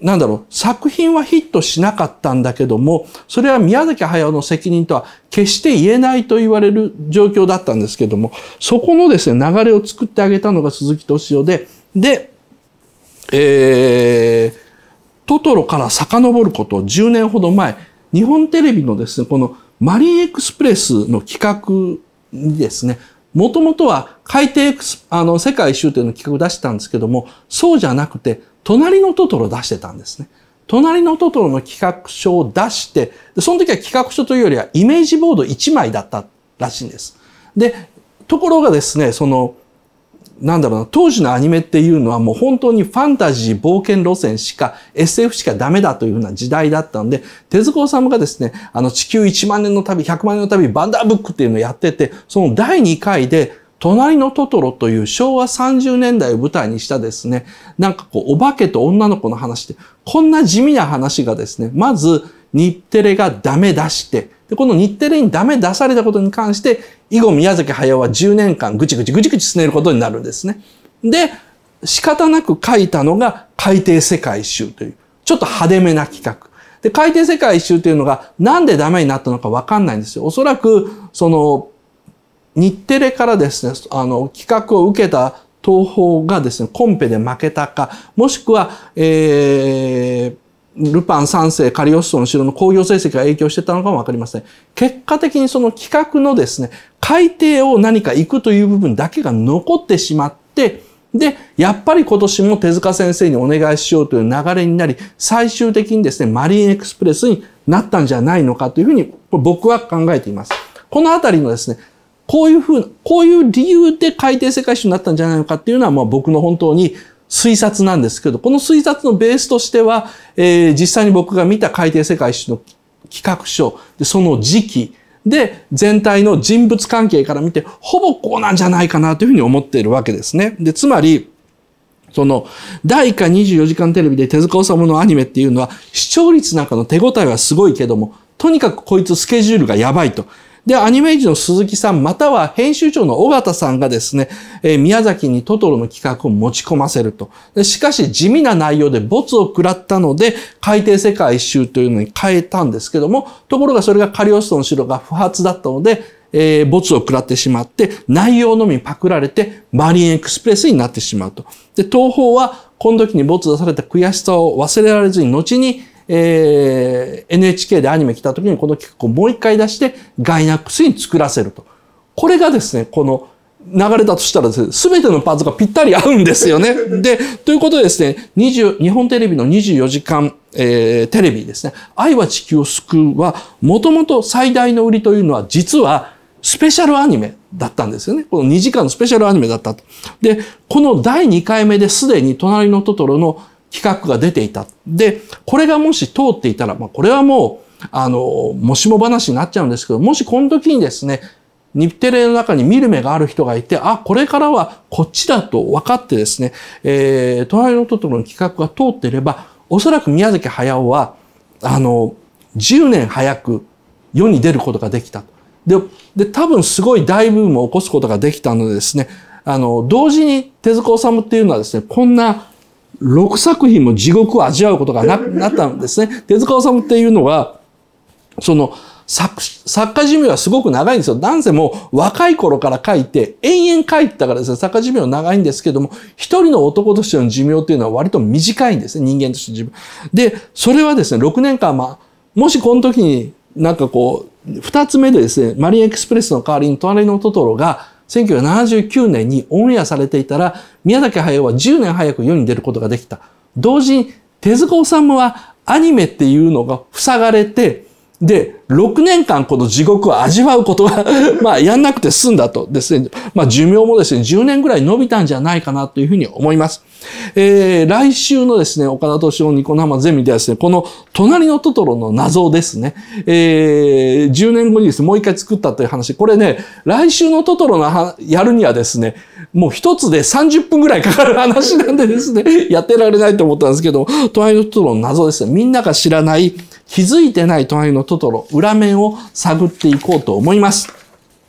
なんだろう、作品はヒットしなかったんだけども、それは宮崎駿の責任とは決して言えないと言われる状況だったんですけども、そこのですね、流れを作ってあげたのが鈴木敏夫で、で、えー、トトロから遡ること10年ほど前、日本テレビのですね、このマリンエクスプレスの企画にですね、もともとは海底エクス、あの、世界終点の企画を出してたんですけども、そうじゃなくて、隣のトトロを出してたんですね。隣のトトロの企画書を出して、その時は企画書というよりはイメージボード1枚だったらしいんです。で、ところがですね、その、なんだろうな、当時のアニメっていうのはもう本当にファンタジー、冒険路線しか、SF しかダメだというふうな時代だったんで、手塚治虫がですね、あの地球1万年の旅、100万年の旅、バンダーブックっていうのをやってて、その第2回で、隣のトトロという昭和30年代を舞台にしたですね、なんかこう、お化けと女の子の話で、こんな地味な話がですね、まず、日テレがダメ出して、でこの日テレにダメ出されたことに関して、以後宮崎駿は10年間ぐちぐちぐちぐちすねることになるんですね。で、仕方なく書いたのが海底世界一周という、ちょっと派手めな企画。で、海底世界一周というのがなんでダメになったのかわかんないんですよ。おそらく、その、日テレからですね、あの、企画を受けた東宝がですね、コンペで負けたか、もしくは、えー、ルパン3世、カリオストの城の工業成績が影響してたのかもわかりません。結果的にその企画のですね、改定を何か行くという部分だけが残ってしまって、で、やっぱり今年も手塚先生にお願いしようという流れになり、最終的にですね、マリンエクスプレスになったんじゃないのかというふうに、僕は考えています。このあたりのですね、こういうふうな、こういう理由で海底世界史になったんじゃないのかっていうのは、まあ僕の本当に推察なんですけど、この推察のベースとしては、えー、実際に僕が見た海底世界史の企画書、でその時期、で、全体の人物関係から見て、ほぼこうなんじゃないかなというふうに思っているわけですね。で、つまり、その、第1回24時間テレビで手塚治虫のアニメっていうのは、視聴率なんかの手応えはすごいけども、とにかくこいつスケジュールがやばいと。で、アニメージの鈴木さん、または編集長の尾形さんがですね、えー、宮崎にトトロの企画を持ち込ませると。でしかし、地味な内容で没を食らったので、海底世界一周というのに変えたんですけども、ところがそれがカリオストの城が不発だったので、えー、没を食らってしまって、内容のみパクられて、マリンエクスプレスになってしまうと。で、東方は、この時に没出された悔しさを忘れられずに、後に、えー、NHK でアニメ来た時にこの企画をもう一回出してガイナックスに作らせると。これがですね、この流れだとしたらですね、すべてのパーツがぴったり合うんですよね。で、ということでですね、20日本テレビの24時間、えー、テレビですね、愛は地球を救うは、もともと最大の売りというのは、実はスペシャルアニメだったんですよね。この2時間のスペシャルアニメだったと。で、この第2回目ですでに隣のトトロの企画が出ていた。で、これがもし通っていたら、まあ、これはもう、あの、もしも話になっちゃうんですけど、もしこの時にですね、日テレの中に見る目がある人がいて、あ、これからはこっちだと分かってですね、えー、隣のトトロの企画が通っていれば、おそらく宮崎駿は、あの、10年早く世に出ることができた。で、で、多分すごい大ブームを起こすことができたのでですね、あの、同時に手塚治虫っていうのはですね、こんな6作品も地獄を味わうことがななったんですね。手塚治虫っていうのは、その、作作家寿命はすごく長いんですよ。男性も若い頃から書いて、延々書いてたからですね、作家寿命は長いんですけども、一人の男としての寿命っていうのは割と短いんですね、人間として自分。で、それはですね、6年間、まあ、もしこの時になんかこう、二つ目でですね、マリンエクスプレスの代わりに隣のトトロが、1979年にオンエアされていたら、宮崎駿は10年早く世に出ることができた。同時に、手塚治虫はアニメっていうのが塞がれて、で、6年間この地獄を味わうことが まあ、やんなくて済んだとですね、まあ、寿命もですね、10年ぐらい伸びたんじゃないかなというふうに思います。えー、来週のですね、岡田敏夫ニコ生ゼミではですね、この隣のトトロの謎ですね、えー、10年後にですね、もう一回作ったという話、これね、来週のトトロのやるにはですね、もう一つで30分ぐらいかかる話なんでですね、やってられないと思ったんですけど、隣のトトロの謎ですね、みんなが知らない、気づいてない隣のトトロ、裏面を探っていこうと思います。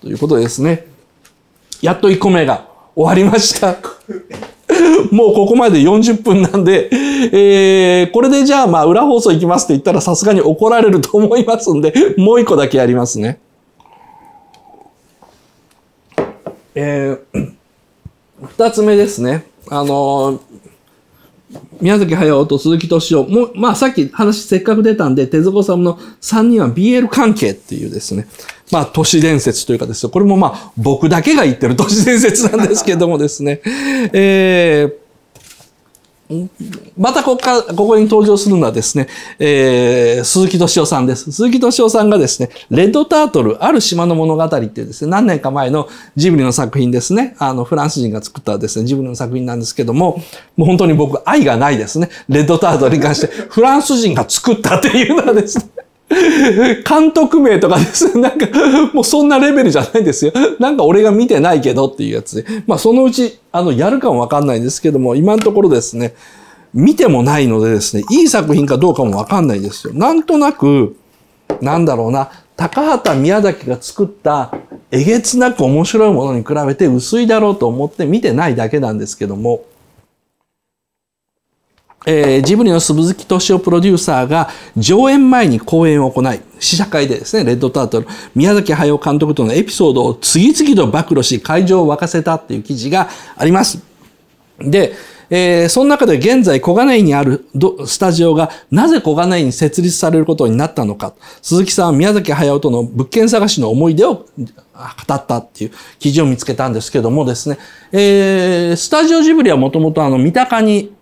ということですね。やっと1個目が終わりました。もうここまで40分なんで、えー、これでじゃあまあ裏放送行きますって言ったらさすがに怒られると思いますんで、もう1個だけやりますね。えー、二つ目ですね。あのー、宮崎駿と鈴木敏夫、もう、まあさっき話せっかく出たんで、手塚さんの3人は BL 関係っていうですね、まあ都市伝説というかですよ。これもまあ僕だけが言ってる都市伝説なんですけどもですね、えー、またここか、ここに登場するのはですね、えー、鈴木敏夫さんです。鈴木敏夫さんがですね、レッドタートル、ある島の物語ってですね、何年か前のジブリの作品ですね、あの、フランス人が作ったですね、ジブリの作品なんですけども、もう本当に僕、愛がないですね、レッドタートルに関して、フランス人が作ったっていうのはですね、監督名とかですね、なんか、もうそんなレベルじゃないですよ。なんか俺が見てないけどっていうやつで、まあそのうち、あの、やるかもわかんないんですけども、今のところですね、見てもないのでですね、いい作品かどうかもわかんないですよ。なんとなく、なんだろうな、高畑宮崎が作ったえげつなく面白いものに比べて薄いだろうと思って見てないだけなんですけども、えー、ジブリの鈴木敏夫プロデューサーが上演前に講演を行い、試写会でですね、レッドタートル、宮崎駿監督とのエピソードを次々と暴露し、会場を沸かせたっていう記事があります。で、えー、その中で現在小金井にあるスタジオがなぜ小金井に設立されることになったのか、鈴木さんは宮崎駿との物件探しの思い出を語ったっていう記事を見つけたんですけどもですね、えー、スタジオジブリはもともとあの三鷹に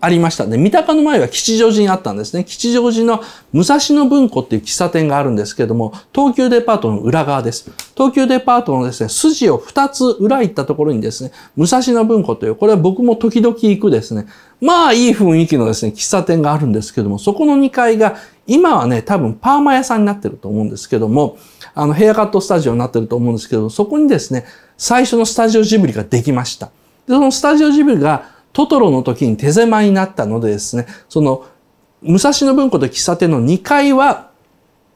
ありました。で、三鷹の前は吉祥寺にあったんですね。吉祥寺の武蔵野文庫っていう喫茶店があるんですけども、東急デパートの裏側です。東急デパートのですね、筋を2つ裏行ったところにですね、武蔵野文庫という、これは僕も時々行くですね、まあいい雰囲気のですね、喫茶店があるんですけども、そこの2階が、今はね、多分パーマ屋さんになってると思うんですけども、あの、ヘアカットスタジオになってると思うんですけど、そこにですね、最初のスタジオジブリができました。で、そのスタジオジブリが、トトロの時に手狭になったのでですね、その、武蔵野文庫と喫茶店の2階は、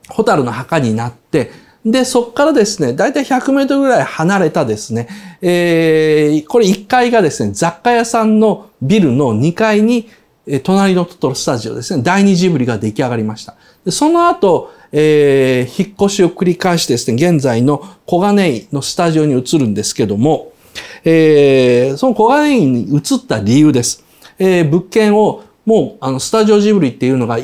ホタルの墓になって、で、そこからですね、だいたい100メートルぐらい離れたですね、えー、これ1階がですね、雑貨屋さんのビルの2階に、えー、隣のトトロスタジオですね、第2ジブリが出来上がりました。でその後、えー、引っ越しを繰り返してですね、現在の小金井のスタジオに移るんですけども、えー、その小金井に移った理由です。えー、物件をもうあのスタジオジブリっていうのが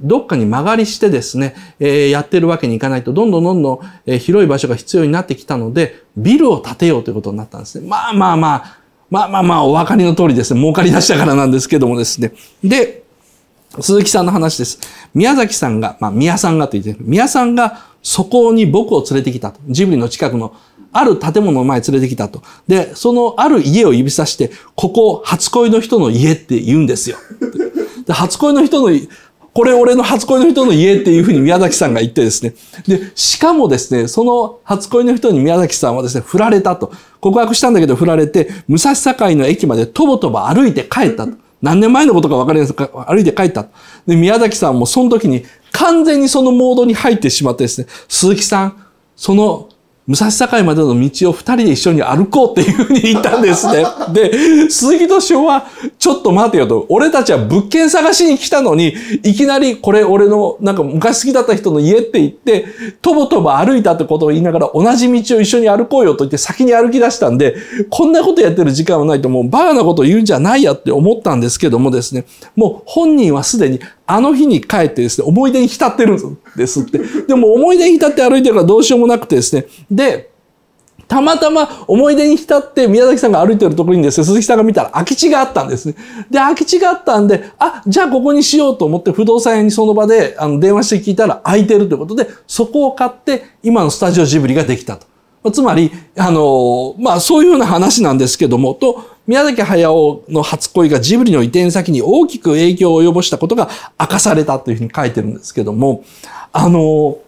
どっかに曲がりしてですね、えー、やってるわけにいかないと、どんどんどんどん、えー、広い場所が必要になってきたので、ビルを建てようということになったんですね。まあまあまあ、まあまあまあ、お分かりの通りですね、儲かり出したからなんですけどもですね。で、鈴木さんの話です。宮崎さんが、まあ、宮さんがと言って、宮さんがそこに僕を連れてきたと。ジブリの近くのある建物の前連れてきたと。で、そのある家を指さして、ここ、初恋の人の家って言うんですよ。で初恋の人の、これ俺の初恋の人の家っていうふうに宮崎さんが言ってですね。で、しかもですね、その初恋の人に宮崎さんはですね、振られたと。告白したんだけど振られて、武蔵境の駅までとぼとぼ歩いて帰ったと。何年前のことか分かりませんか歩いて帰った。で、宮崎さんもその時に完全にそのモードに入ってしまってですね、鈴木さん、その武蔵境までの道を二人で一緒に歩こうっていうふうに言ったんですね。で、鈴木敏夫は、ちょっと待てよと、俺たちは物件探しに来たのに、いきなりこれ俺の、なんか昔好きだった人の家って言って、とぼとぼ歩いたってことを言いながら、同じ道を一緒に歩こうよと言って先に歩き出したんで、こんなことやってる時間はないと、もうバカなこと言うんじゃないやって思ったんですけどもですね、もう本人はすでに、あの日に帰ってですね、思い出に浸ってるんですって。でも思い出に浸って歩いてるからどうしようもなくてですね、で、たまたま思い出に浸って宮崎さんが歩いてるところにですね、鈴木さんが見たら空き地があったんですね。で、空き地があったんで、あ、じゃあここにしようと思って不動産屋にその場であの電話して聞いたら空いてるということで、そこを買って今のスタジオジブリができたと。つまり、あの、まあそういうような話なんですけども、と、宮崎駿の初恋がジブリの移転先に大きく影響を及ぼしたことが明かされたというふうに書いてるんですけども、あの、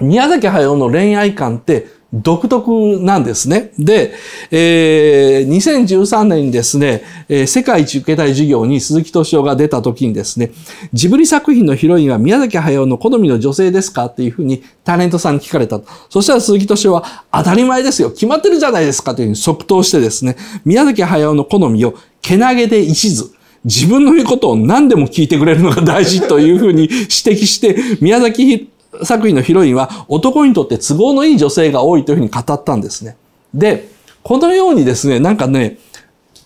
宮崎駿の恋愛観って独特なんですね。で、えー、2013年にですね、えー、世界一受けたい授業に鈴木敏夫が出た時にですね、ジブリ作品のヒロインは宮崎駿の好みの女性ですかっていうふうにタレントさんに聞かれた。そしたら鈴木敏夫は当たり前ですよ。決まってるじゃないですかというふうに即答してですね、宮崎駿の好みをけなげで一途。自分の言うことを何でも聞いてくれるのが大事というふうに指摘して、宮崎作品のヒロインは男にとって都合のいい女性が多いというふうに語ったんですね。で、このようにですね、なんかね、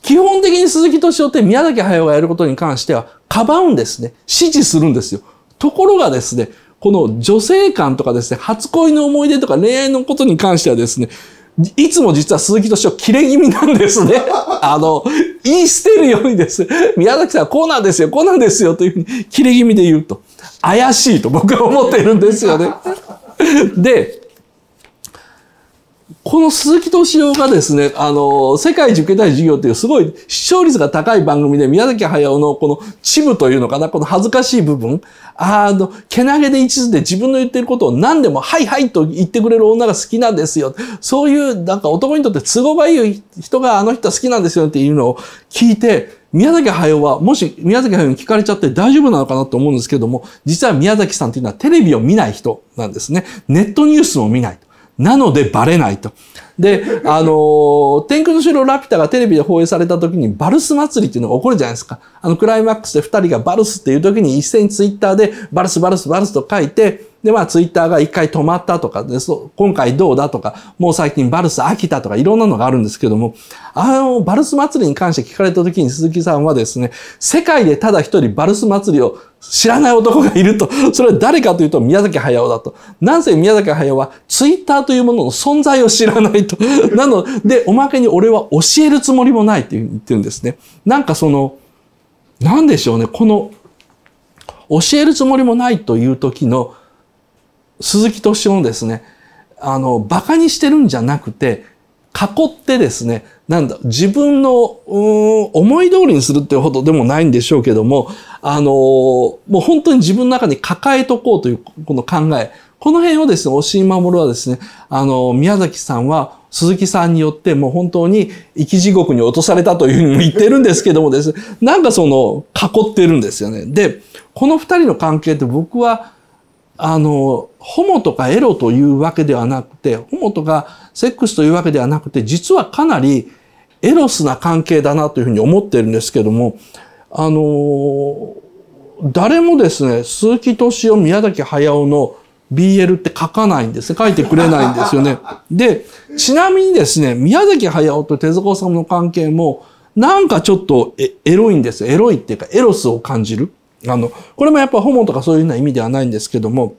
基本的に鈴木敏夫って宮崎駿がやることに関しては、かばうんですね。支持するんですよ。ところがですね、この女性感とかですね、初恋の思い出とか恋愛のことに関してはですね、いつも実は鈴木敏夫切れ気味なんですね。あの、言い捨てるようにですね、宮崎さんはこうなんですよ、こうなんですよというふうに切れ気味で言うと。怪しいと僕は思ってるんですよね。で、この鈴木敏夫がですね、あの、世界一受けたい授業っていうすごい視聴率が高い番組で宮崎駿のこのチムというのかな、この恥ずかしい部分、あの、けなげで一途で自分の言ってることを何でもはいはいと言ってくれる女が好きなんですよ。そういうなんか男にとって都合がいい人があの人は好きなんですよっていうのを聞いて、宮崎駿は、もし宮崎駿に聞かれちゃって大丈夫なのかなと思うんですけども、実は宮崎さんっていうのはテレビを見ない人なんですね。ネットニュースも見ないなのでバレないと。で、あのー、天空の城ラピュタがテレビで放映された時にバルス祭りっていうのが起こるじゃないですか。あの、クライマックスで二人がバルスっていう時に一斉にツイッターでバルスバルスバルスと書いて、で、まあ、ツイッターが一回止まったとかでそ、今回どうだとか、もう最近バルス飽きたとか、いろんなのがあるんですけども、あの、バルス祭りに関して聞かれた時に鈴木さんはですね、世界でただ一人バルス祭りを知らない男がいると。それは誰かというと宮崎駿だと。なんせ宮崎駿はツイッターというものの存在を知らないと。なので、おまけに俺は教えるつもりもないっていう言ってるんですね。なんかその、なんでしょうね、この、教えるつもりもないという時の、鈴木敏夫のですね、あの、馬鹿にしてるんじゃなくて、囲ってですね、なんだ、自分の、思い通りにするっていうほどでもないんでしょうけども、あのー、もう本当に自分の中に抱えとこうという、この考え。この辺をですね、押し守はですね、あの、宮崎さんは鈴木さんによってもう本当に生き地獄に落とされたというふうに言ってるんですけどもですね、なんかその、囲ってるんですよね。で、この二人の関係って僕は、あの、ホモとかエロというわけではなくて、ホモとかセックスというわけではなくて、実はかなりエロスな関係だなというふうに思ってるんですけども、あの、誰もですね、鈴木敏夫、宮崎駿の BL って書かないんですね。書いてくれないんですよね。で、ちなみにですね、宮崎駿と手塚治虫の関係も、なんかちょっとエロいんですエロいっていうか、エロスを感じる。あの、これもやっぱホモとかそういうような意味ではないんですけども、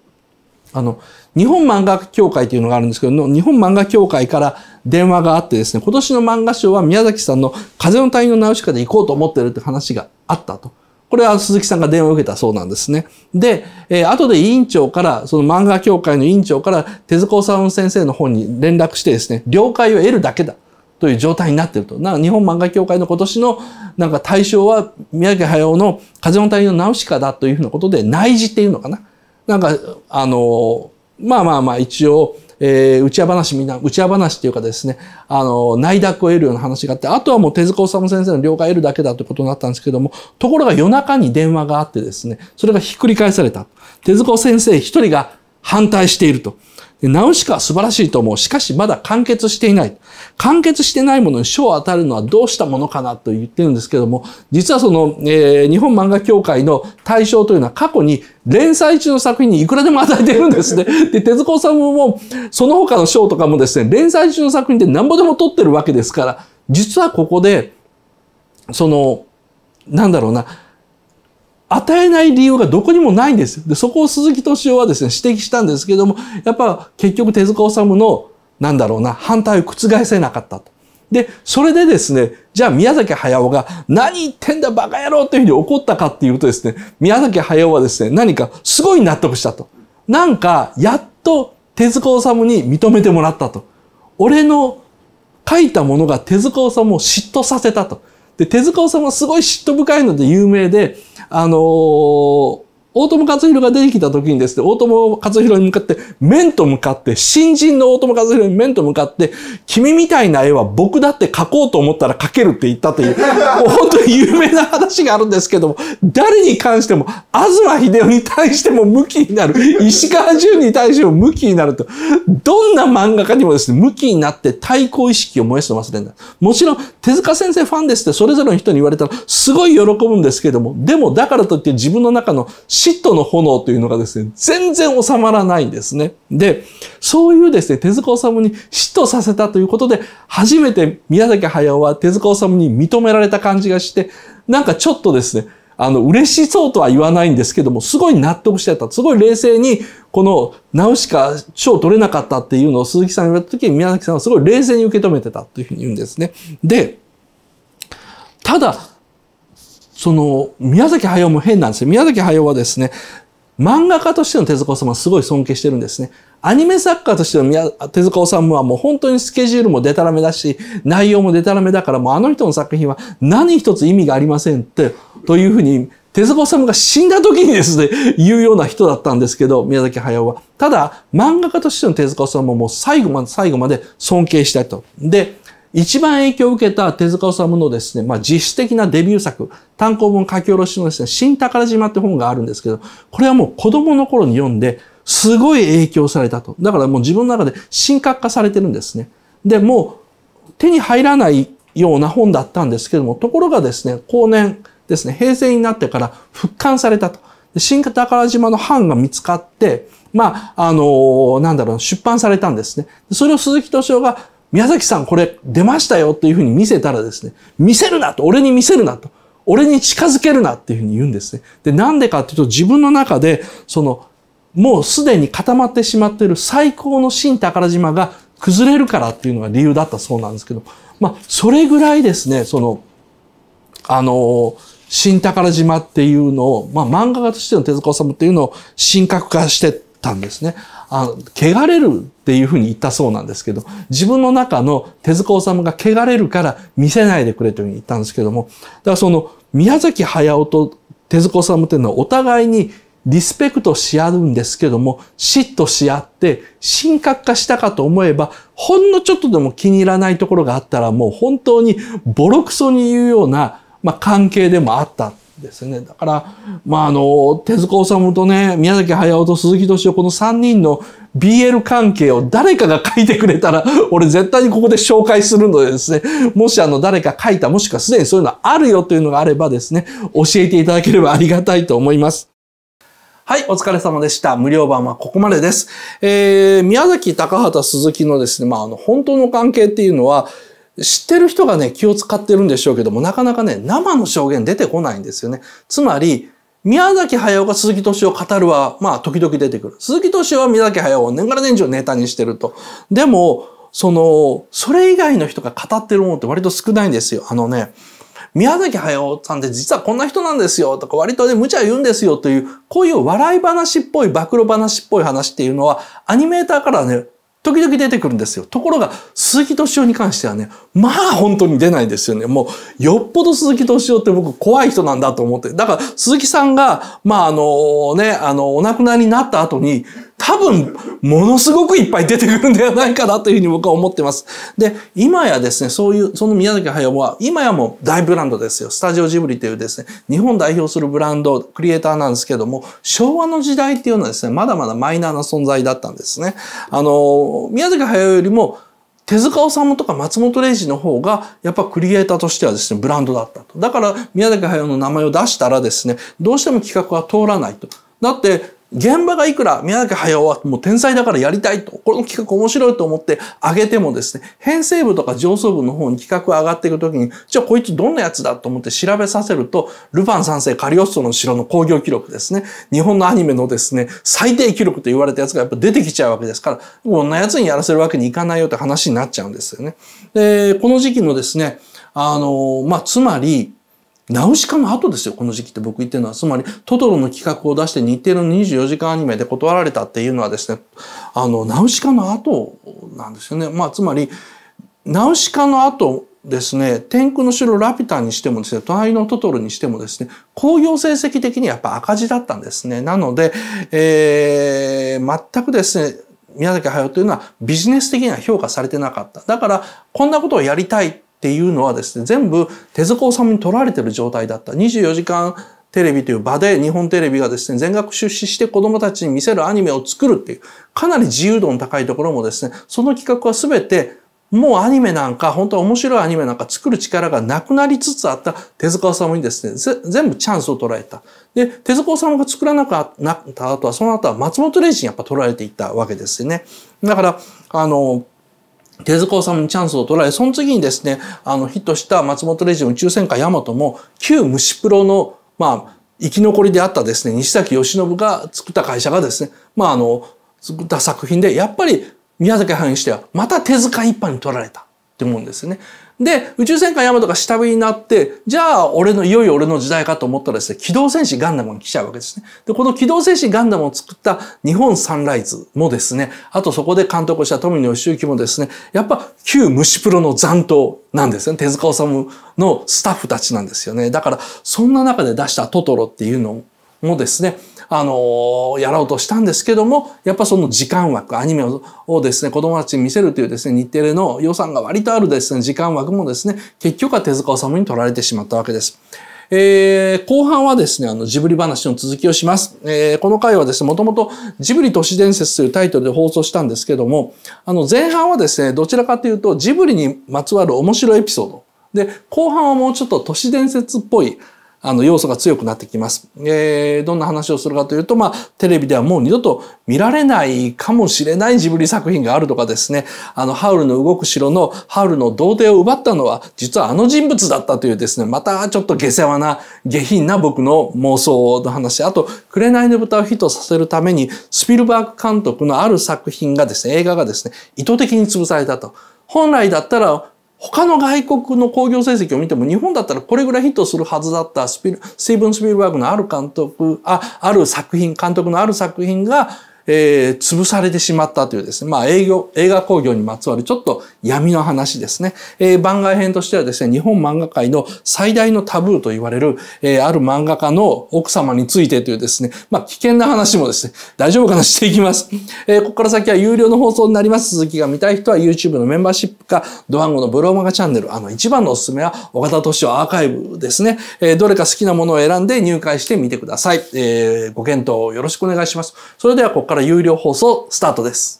あの、日本漫画協会というのがあるんですけど、も、日本漫画協会から電話があってですね、今年の漫画賞は宮崎さんの風の谷のナウシカで行こうと思ってるって話があったと。これは鈴木さんが電話を受けたそうなんですね。で、えー、後で委員長から、その漫画協会の委員長から、手塚治虫先生の方に連絡してですね、了解を得るだけだ。という状態になっていると。な日本漫画協会の今年のなんか対象は宮城駿の風の谷のナウシカだというふうなことで内示っていうのかな。なんか、あの、まあまあまあ一応えー、ち輪話みんな、内輪話っていうかですね、あの、内諾を得るような話があって、あとはもう手塚治虫先生の了解を得るだけだということになったんですけども、ところが夜中に電話があってですね、それがひっくり返された。手塚先生一人が反対していると。ナウシカは素晴らしいと思う。しかしまだ完結していない。完結してないものに賞を与えるのはどうしたものかなと言ってるんですけども、実はその、えー、日本漫画協会の対象というのは過去に連載中の作品にいくらでも与えてるんですね。で、手塚さんもその他の賞とかもですね、連載中の作品で何ぼでも取ってるわけですから、実はここで、その、なんだろうな、与えない理由がどこにもないんですよ。で、そこを鈴木敏夫はですね、指摘したんですけども、やっぱ結局手塚治虫の、なんだろうな、反対を覆せなかったと。で、それでですね、じゃあ宮崎駿が何言ってんだバカ野郎というふうに怒ったかっていうとですね、宮崎駿はですね、何かすごい納得したと。なんか、やっと手塚治虫に認めてもらったと。俺の書いたものが手塚治虫を嫉妬させたと。で、手塚治虫はすごい嫉妬深いので有名で、あのー大友克弘が出てきた時にですね、大友克弘に向かって、面と向かって、新人の大友克弘に面と向かって、君みたいな絵は僕だって描こうと思ったら描けるって言ったという、もう本当に有名な話があるんですけども、誰に関しても、東秀夫に対しても無気になる、石川淳に対しても無気になると、どんな漫画家にもですね、無気になって対抗意識を燃やすの忘れない。もちろん、手塚先生ファンですってそれぞれの人に言われたら、すごい喜ぶんですけども、でもだからといって自分の中の嫉妬の炎というのがですね、全然収まらないんですね。で、そういうですね、手塚治虫に嫉妬させたということで、初めて宮崎駿は手塚治虫に認められた感じがして、なんかちょっとですね、あの、嬉しそうとは言わないんですけども、すごい納得してた。すごい冷静に、この、ナウシカ賞取れなかったっていうのを鈴木さんが言った時に宮崎さんはすごい冷静に受け止めてたというふうに言うんですね。で、ただ、その、宮崎駿も変なんですよ。宮崎駿はですね、漫画家としての手塚んはすごい尊敬してるんですね。アニメ作家としての宮手塚治虫はもう本当にスケジュールもデタラメだし、内容もデタラメだからもうあの人の作品は何一つ意味がありませんって、というふうに手塚治虫が死んだ時にですね、言うような人だったんですけど、宮崎駿は。ただ、漫画家としての手塚治虫ももう最後まで最後まで尊敬したいと。で、一番影響を受けた手塚治虫のですね、まあ、実質的なデビュー作、単行本書き下ろしのですね、新宝島って本があるんですけど、これはもう子供の頃に読んで、すごい影響されたと。だからもう自分の中で深刻化されてるんですね。で、もう手に入らないような本だったんですけども、ところがですね、後年ですね、平成になってから復刊されたと。新宝島の版が見つかって、まあ、あのー、なんだろう、出版されたんですね。それを鈴木敏夫が宮崎さんこれ出ましたよというふうに見せたらですね、見せるなと、俺に見せるなと、俺に近づけるなっていうふうに言うんですね。で、なんでかっていうと自分の中で、その、もうすでに固まってしまっている最高の新宝島が崩れるからっていうのが理由だったそうなんですけど、まあ、それぐらいですね、その、あの、新宝島っていうのを、まあ、漫画家としての手塚治虫っていうのを神格化してたんですね。あ汚れるっていうふうに言ったそうなんですけど、自分の中の手塚治虫が汚れるから見せないでくれというふうに言ったんですけども、だからその宮崎駿と手塚治虫っていうのはお互いにリスペクトし合うんですけども、嫉妬し合って、神格化したかと思えば、ほんのちょっとでも気に入らないところがあったら、もう本当にボロクソに言うような、まあ、関係でもあった。ですね。だから、まあ、あの、手塚治虫とね、宮崎駿と鈴木敏夫、この3人の BL 関係を誰かが書いてくれたら、俺絶対にここで紹介するのでですね、もしあの誰か書いた、もしくはすでにそういうのあるよというのがあればですね、教えていただければありがたいと思います。はい、お疲れ様でした。無料版はここまでです。えー、宮崎高畑鈴木のですね、まあ、あの、本当の関係っていうのは、知ってる人がね、気を使ってるんでしょうけども、なかなかね、生の証言出てこないんですよね。つまり、宮崎駿が鈴木敏夫を語るは、まあ、時々出てくる。鈴木敏夫は宮崎駿を年がら年中ネタにしてると。でも、その、それ以外の人が語ってるものって割と少ないんですよ。あのね、宮崎駿さんって実はこんな人なんですよとか割とね、無茶言うんですよという、こういう笑い話っぽい、暴露話っぽい話っていうのは、アニメーターからね、時々出てくるんですよ。ところが、鈴木敏夫に関してはね、まあ本当に出ないですよね。もう、よっぽど鈴木敏夫って僕怖い人なんだと思って。だから、鈴木さんが、まああのね、あの、お亡くなりになった後に、多分、ものすごくいっぱい出てくるんではないかなというふうに僕は思ってます。で、今やですね、そういう、その宮崎駿は、今やもう大ブランドですよ。スタジオジブリというですね、日本代表するブランド、クリエイターなんですけども、昭和の時代っていうのはですね、まだまだマイナーな存在だったんですね。あの、宮崎駿よりも、手塚治虫とか松本零士の方が、やっぱクリエイターとしてはですね、ブランドだったと。だから、宮崎駿の名前を出したらですね、どうしても企画は通らないと。だって、現場がいくら宮崎駿はもう天才だからやりたいと、この企画面白いと思ってあげてもですね、編成部とか上層部の方に企画上がっていくときに、じゃあこいつどんなやつだと思って調べさせると、ルパン三世カリオストの城の興行記録ですね、日本のアニメのですね、最低記録と言われたやつがやっぱ出てきちゃうわけですから、こんなやつにやらせるわけにいかないよって話になっちゃうんですよね。で、この時期のですね、あの、まあ、つまり、ナウシカの後ですよ、この時期って僕言ってるのは。つまり、トトロの企画を出して日テレの24時間アニメで断られたっていうのはですね、あの、ナウシカの後なんですよね。まあ、つまり、ナウシカの後ですね、天空の城ラピュタにしてもですね、隣のトトロにしてもですね、工業成績的にやっぱ赤字だったんですね。なので、えー、全くですね、宮崎駿というのはビジネス的には評価されてなかった。だから、こんなことをやりたいっていうのはですね、全部手塚治虫に取られてる状態だった。24時間テレビという場で日本テレビがですね、全額出資して子供たちに見せるアニメを作るっていう、かなり自由度の高いところもですね、その企画は全てもうアニメなんか、本当は面白いアニメなんか作る力がなくなりつつあった手塚治虫にですね、全部チャンスを捉えた。で、手塚治虫が作らなかった後は、その後は松本零士にやっぱ取られていったわけですよね。だから、あの、手塚治虫にチャンスを捉え、その次にですね、あの、ヒットした松本零士の宇宙戦艦ヤマトも、旧虫プロの、まあ、生き残りであったですね、西崎義信が作った会社がですね、まあ、あの、作った作品で、やっぱり宮崎駿にしては、また手塚一派に取られたって思うんですね。で、宇宙戦艦ヤマトが下火になって、じゃあ、俺の、いよいよ俺の時代かと思ったらですね、機動戦士ガンダムが来ちゃうわけですね。で、この機動戦士ガンダムを作った日本サンライズもですね、あとそこで監督をした富野義行もですね、やっぱ旧虫プロの残党なんですね。手塚治虫のスタッフたちなんですよね。だから、そんな中で出したトトロっていうのもですね、あの、やろうとしたんですけども、やっぱその時間枠、アニメをですね、子供たちに見せるというですね、日テレの予算が割とあるですね、時間枠もですね、結局は手塚治虫に取られてしまったわけです。えー、後半はですね、あの、ジブリ話の続きをします。えー、この回はですね、もともとジブリ都市伝説というタイトルで放送したんですけども、あの、前半はですね、どちらかというと、ジブリにまつわる面白いエピソード。で、後半はもうちょっと都市伝説っぽい、あの、要素が強くなってきます。えー、どんな話をするかというと、まあ、テレビではもう二度と見られないかもしれないジブリ作品があるとかですね、あの、ハウルの動く城のハウルの童貞を奪ったのは、実はあの人物だったというですね、またちょっと下世話な、下品な僕の妄想の話。あと、紅の豚をヒットさせるために、スピルバーグ監督のある作品がですね、映画がですね、意図的に潰されたと。本来だったら他の外国の興行成績を見ても日本だったらこれぐらいヒットするはずだったスピルスティーブン・スピルバーグのある監督、あ、ある作品、監督のある作品が、えー、潰されてしまったというですね、まあ営業、映画興行にまつわるちょっと闇の話ですね。えー、番外編としてはですね、日本漫画界の最大のタブーと言われる、えー、ある漫画家の奥様についてというですね、まあ、危険な話もですね、大丈夫かなしていきます。えー、ここから先は有料の放送になります。続きが見たい人は YouTube のメンバーシップか、ドワンゴのブローマガチャンネル、あの、一番のおすすめは、岡田敏夫アーカイブですね。えー、どれか好きなものを選んで入会してみてください。えー、ご検討よろしくお願いします。それでは、ここから有料放送スタートです。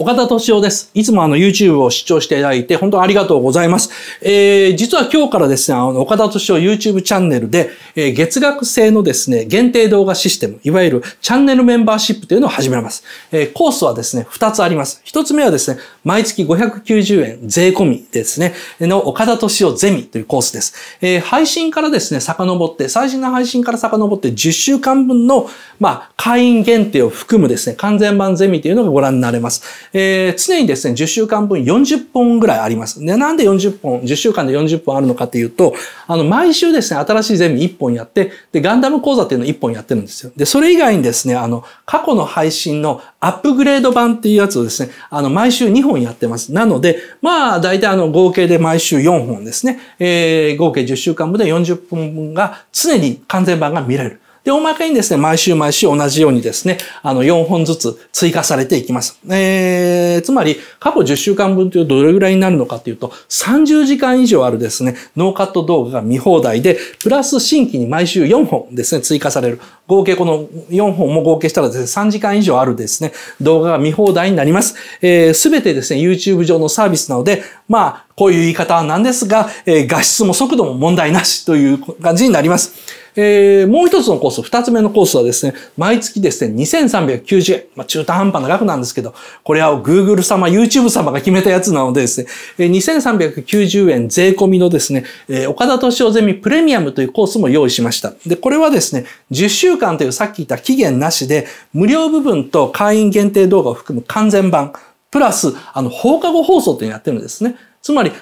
岡田敏夫です。いつもあの YouTube を視聴していただいて本当ありがとうございます。えー、実は今日からですね、あの岡田敏夫 YouTube チャンネルで、えー、月額制のですね、限定動画システム、いわゆるチャンネルメンバーシップというのを始めます。えー、コースはですね、2つあります。1つ目はですね、毎月590円税込みですね、の岡田敏夫ゼミというコースです。えー、配信からですね、遡って、最新の配信から遡って10週間分の、まあ、会員限定を含むですね、完全版ゼミというのがご覧になれます。えー、常にですね、10週間分40本ぐらいあります。で、なんで40本、10週間で40本あるのかっていうと、あの、毎週ですね、新しいゼミ1本やって、で、ガンダム講座っていうのを1本やってるんですよ。で、それ以外にですね、あの、過去の配信のアップグレード版っていうやつをですね、あの、毎週2本やってます。なので、まあ、大体あの、合計で毎週4本ですね、えー、合計10週間分で40本分が常に完全版が見れる。で、おまけにですね、毎週毎週同じようにですね、あの、4本ずつ追加されていきます。えー、つまり、過去10週間分というどれぐらいになるのかというと、30時間以上あるですね、ノーカット動画が見放題で、プラス新規に毎週4本ですね、追加される。合計この4本も合計したらですね、3時間以上あるですね、動画が見放題になります。えー、すべてですね、YouTube 上のサービスなので、まあ、こういう言い方なんですが、えー、画質も速度も問題なしという感じになります。えー、もう一つのコース、二つ目のコースはですね、毎月ですね、2390円。まあ、中途半端な額なんですけど、これは Google 様、YouTube 様が決めたやつなのでですね、えー、2390円税込みのですね、えー、岡田敏夫ゼミプレミアムというコースも用意しました。で、これはですね、10週間というさっき言った期限なしで、無料部分と会員限定動画を含む完全版、プラス、あの、放課後放送というのをやってるんですね。つまり、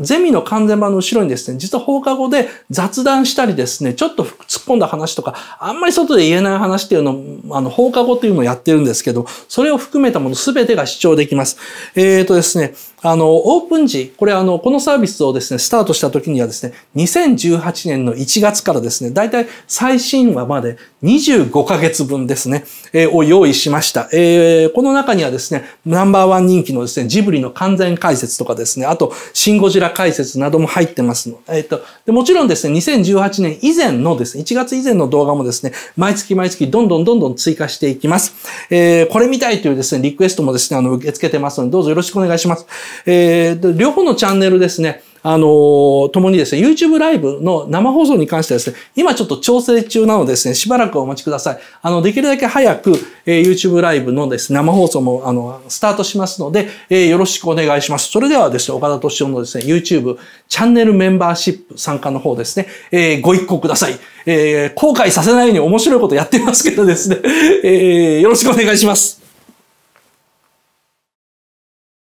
ゼミの完全版の後ろにですね、実は放課後で雑談したりですね、ちょっと突っ込んだ話とか、あんまり外で言えない話っていうのあの、放課後っていうのをやってるんですけど、それを含めたもの全てが視聴できます。えっ、ー、とですね、あの、オープン時、これあの、このサービスをですね、スタートした時にはですね、2018年の1月からですね、だいたい最新話まで25ヶ月分ですね、えー、を用意しました。えー、この中にはですね、ナンバーワン人気のですね、ジブリの完全解説とかですね、あと、シンゴジラ解説なども入ってますの。えー、と、でもちろんですね、2018年以前のですね、1月以前の動画もですね、毎月毎月どんどんどんどん追加していきます。えー、これ見たいというですね、リクエストもですね、あの、受け付けてますので、どうぞよろしくお願いします。えー、両方のチャンネルですね、あのー、共にですね、YouTube ライブの生放送に関してはですね、今ちょっと調整中なのでですね、しばらくお待ちください。あの、できるだけ早く、えー、YouTube ライブのですね、生放送も、あの、スタートしますので、えー、よろしくお願いします。それではですね、岡田敏夫のですね、YouTube チャンネルメンバーシップ参加の方ですね、えー、ご一行ください。えー、後悔させないように面白いことやってますけどですね、えー、よろしくお願いします。